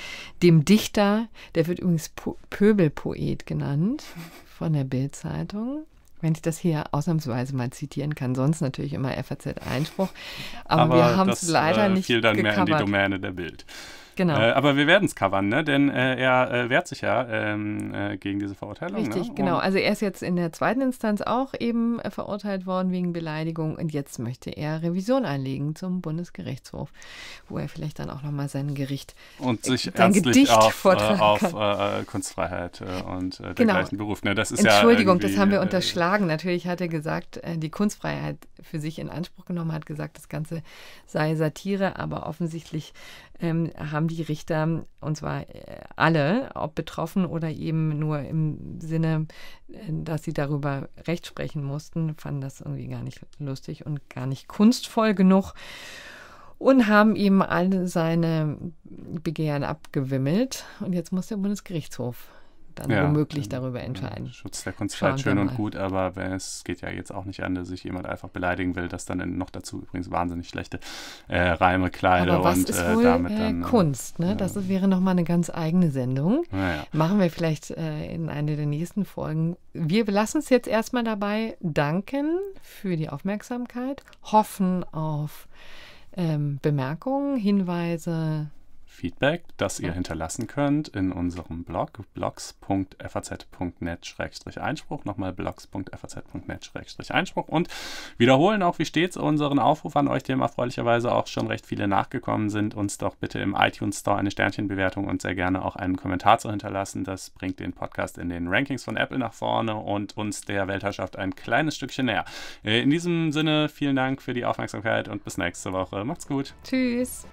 dem Dichter. Der wird übrigens po Pöbelpoet genannt von der Bildzeitung wenn ich das hier ausnahmsweise mal zitieren kann, sonst natürlich immer FAZ-Einspruch. Aber, aber, wir haben es leider äh, nicht. Viel dann gecovert. mehr in die Domäne der Bild. Genau. Äh, aber wir werden es covern, ne? denn äh, er äh, wehrt sich ja ähm, äh, gegen diese Verurteilung. Ne? Richtig, ne? genau. Also er ist jetzt in der zweiten Instanz auch eben äh, verurteilt worden wegen Beleidigung und jetzt möchte er Revision einlegen zum Bundesgerichtshof, wo er vielleicht dann auch nochmal sein Gericht und äh, sich sein Gedicht auf, auf Kunstfreiheit und dergleichen genau. beruft. Ne? Das ist Entschuldigung, ja das haben wir unterschlagen. Natürlich hat er gesagt, die Kunstfreiheit für sich in Anspruch genommen, hat gesagt, das Ganze sei Satire, aber offensichtlich ähm, haben die Richter, und zwar äh, alle, ob betroffen oder eben nur im Sinne, äh, dass sie darüber Recht sprechen mussten, fanden das irgendwie gar nicht lustig und gar nicht kunstvoll genug und haben eben alle seine Begehren abgewimmelt. Und jetzt muss der Bundesgerichtshof dann ja, womöglich darüber äh, entscheiden. Schutz der Kunst vielleicht halt schön und gut, aber es geht ja jetzt auch nicht an, dass sich jemand einfach beleidigen will, dass dann noch dazu übrigens wahnsinnig schlechte äh, Reime, Kleider und äh, wohl, damit äh, dann. Äh, Kunst, ne? Das ist, wäre nochmal eine ganz eigene Sendung. Ja. Machen wir vielleicht äh, in einer der nächsten Folgen. Wir lassen es jetzt erstmal dabei. Danken für die Aufmerksamkeit, hoffen auf ähm, Bemerkungen, Hinweise, Feedback, das ihr hinterlassen könnt in unserem Blog blogs.faz.net-einspruch, nochmal blogs.faz.net-einspruch und wiederholen auch wie stets unseren Aufruf an euch, dem erfreulicherweise auch schon recht viele nachgekommen sind, uns doch bitte im iTunes Store eine Sternchenbewertung und sehr gerne auch einen Kommentar zu hinterlassen. Das bringt den Podcast in den Rankings von Apple nach vorne und uns der Weltherrschaft ein kleines Stückchen näher. In diesem Sinne, vielen Dank für die Aufmerksamkeit und bis nächste Woche. Macht's gut. Tschüss.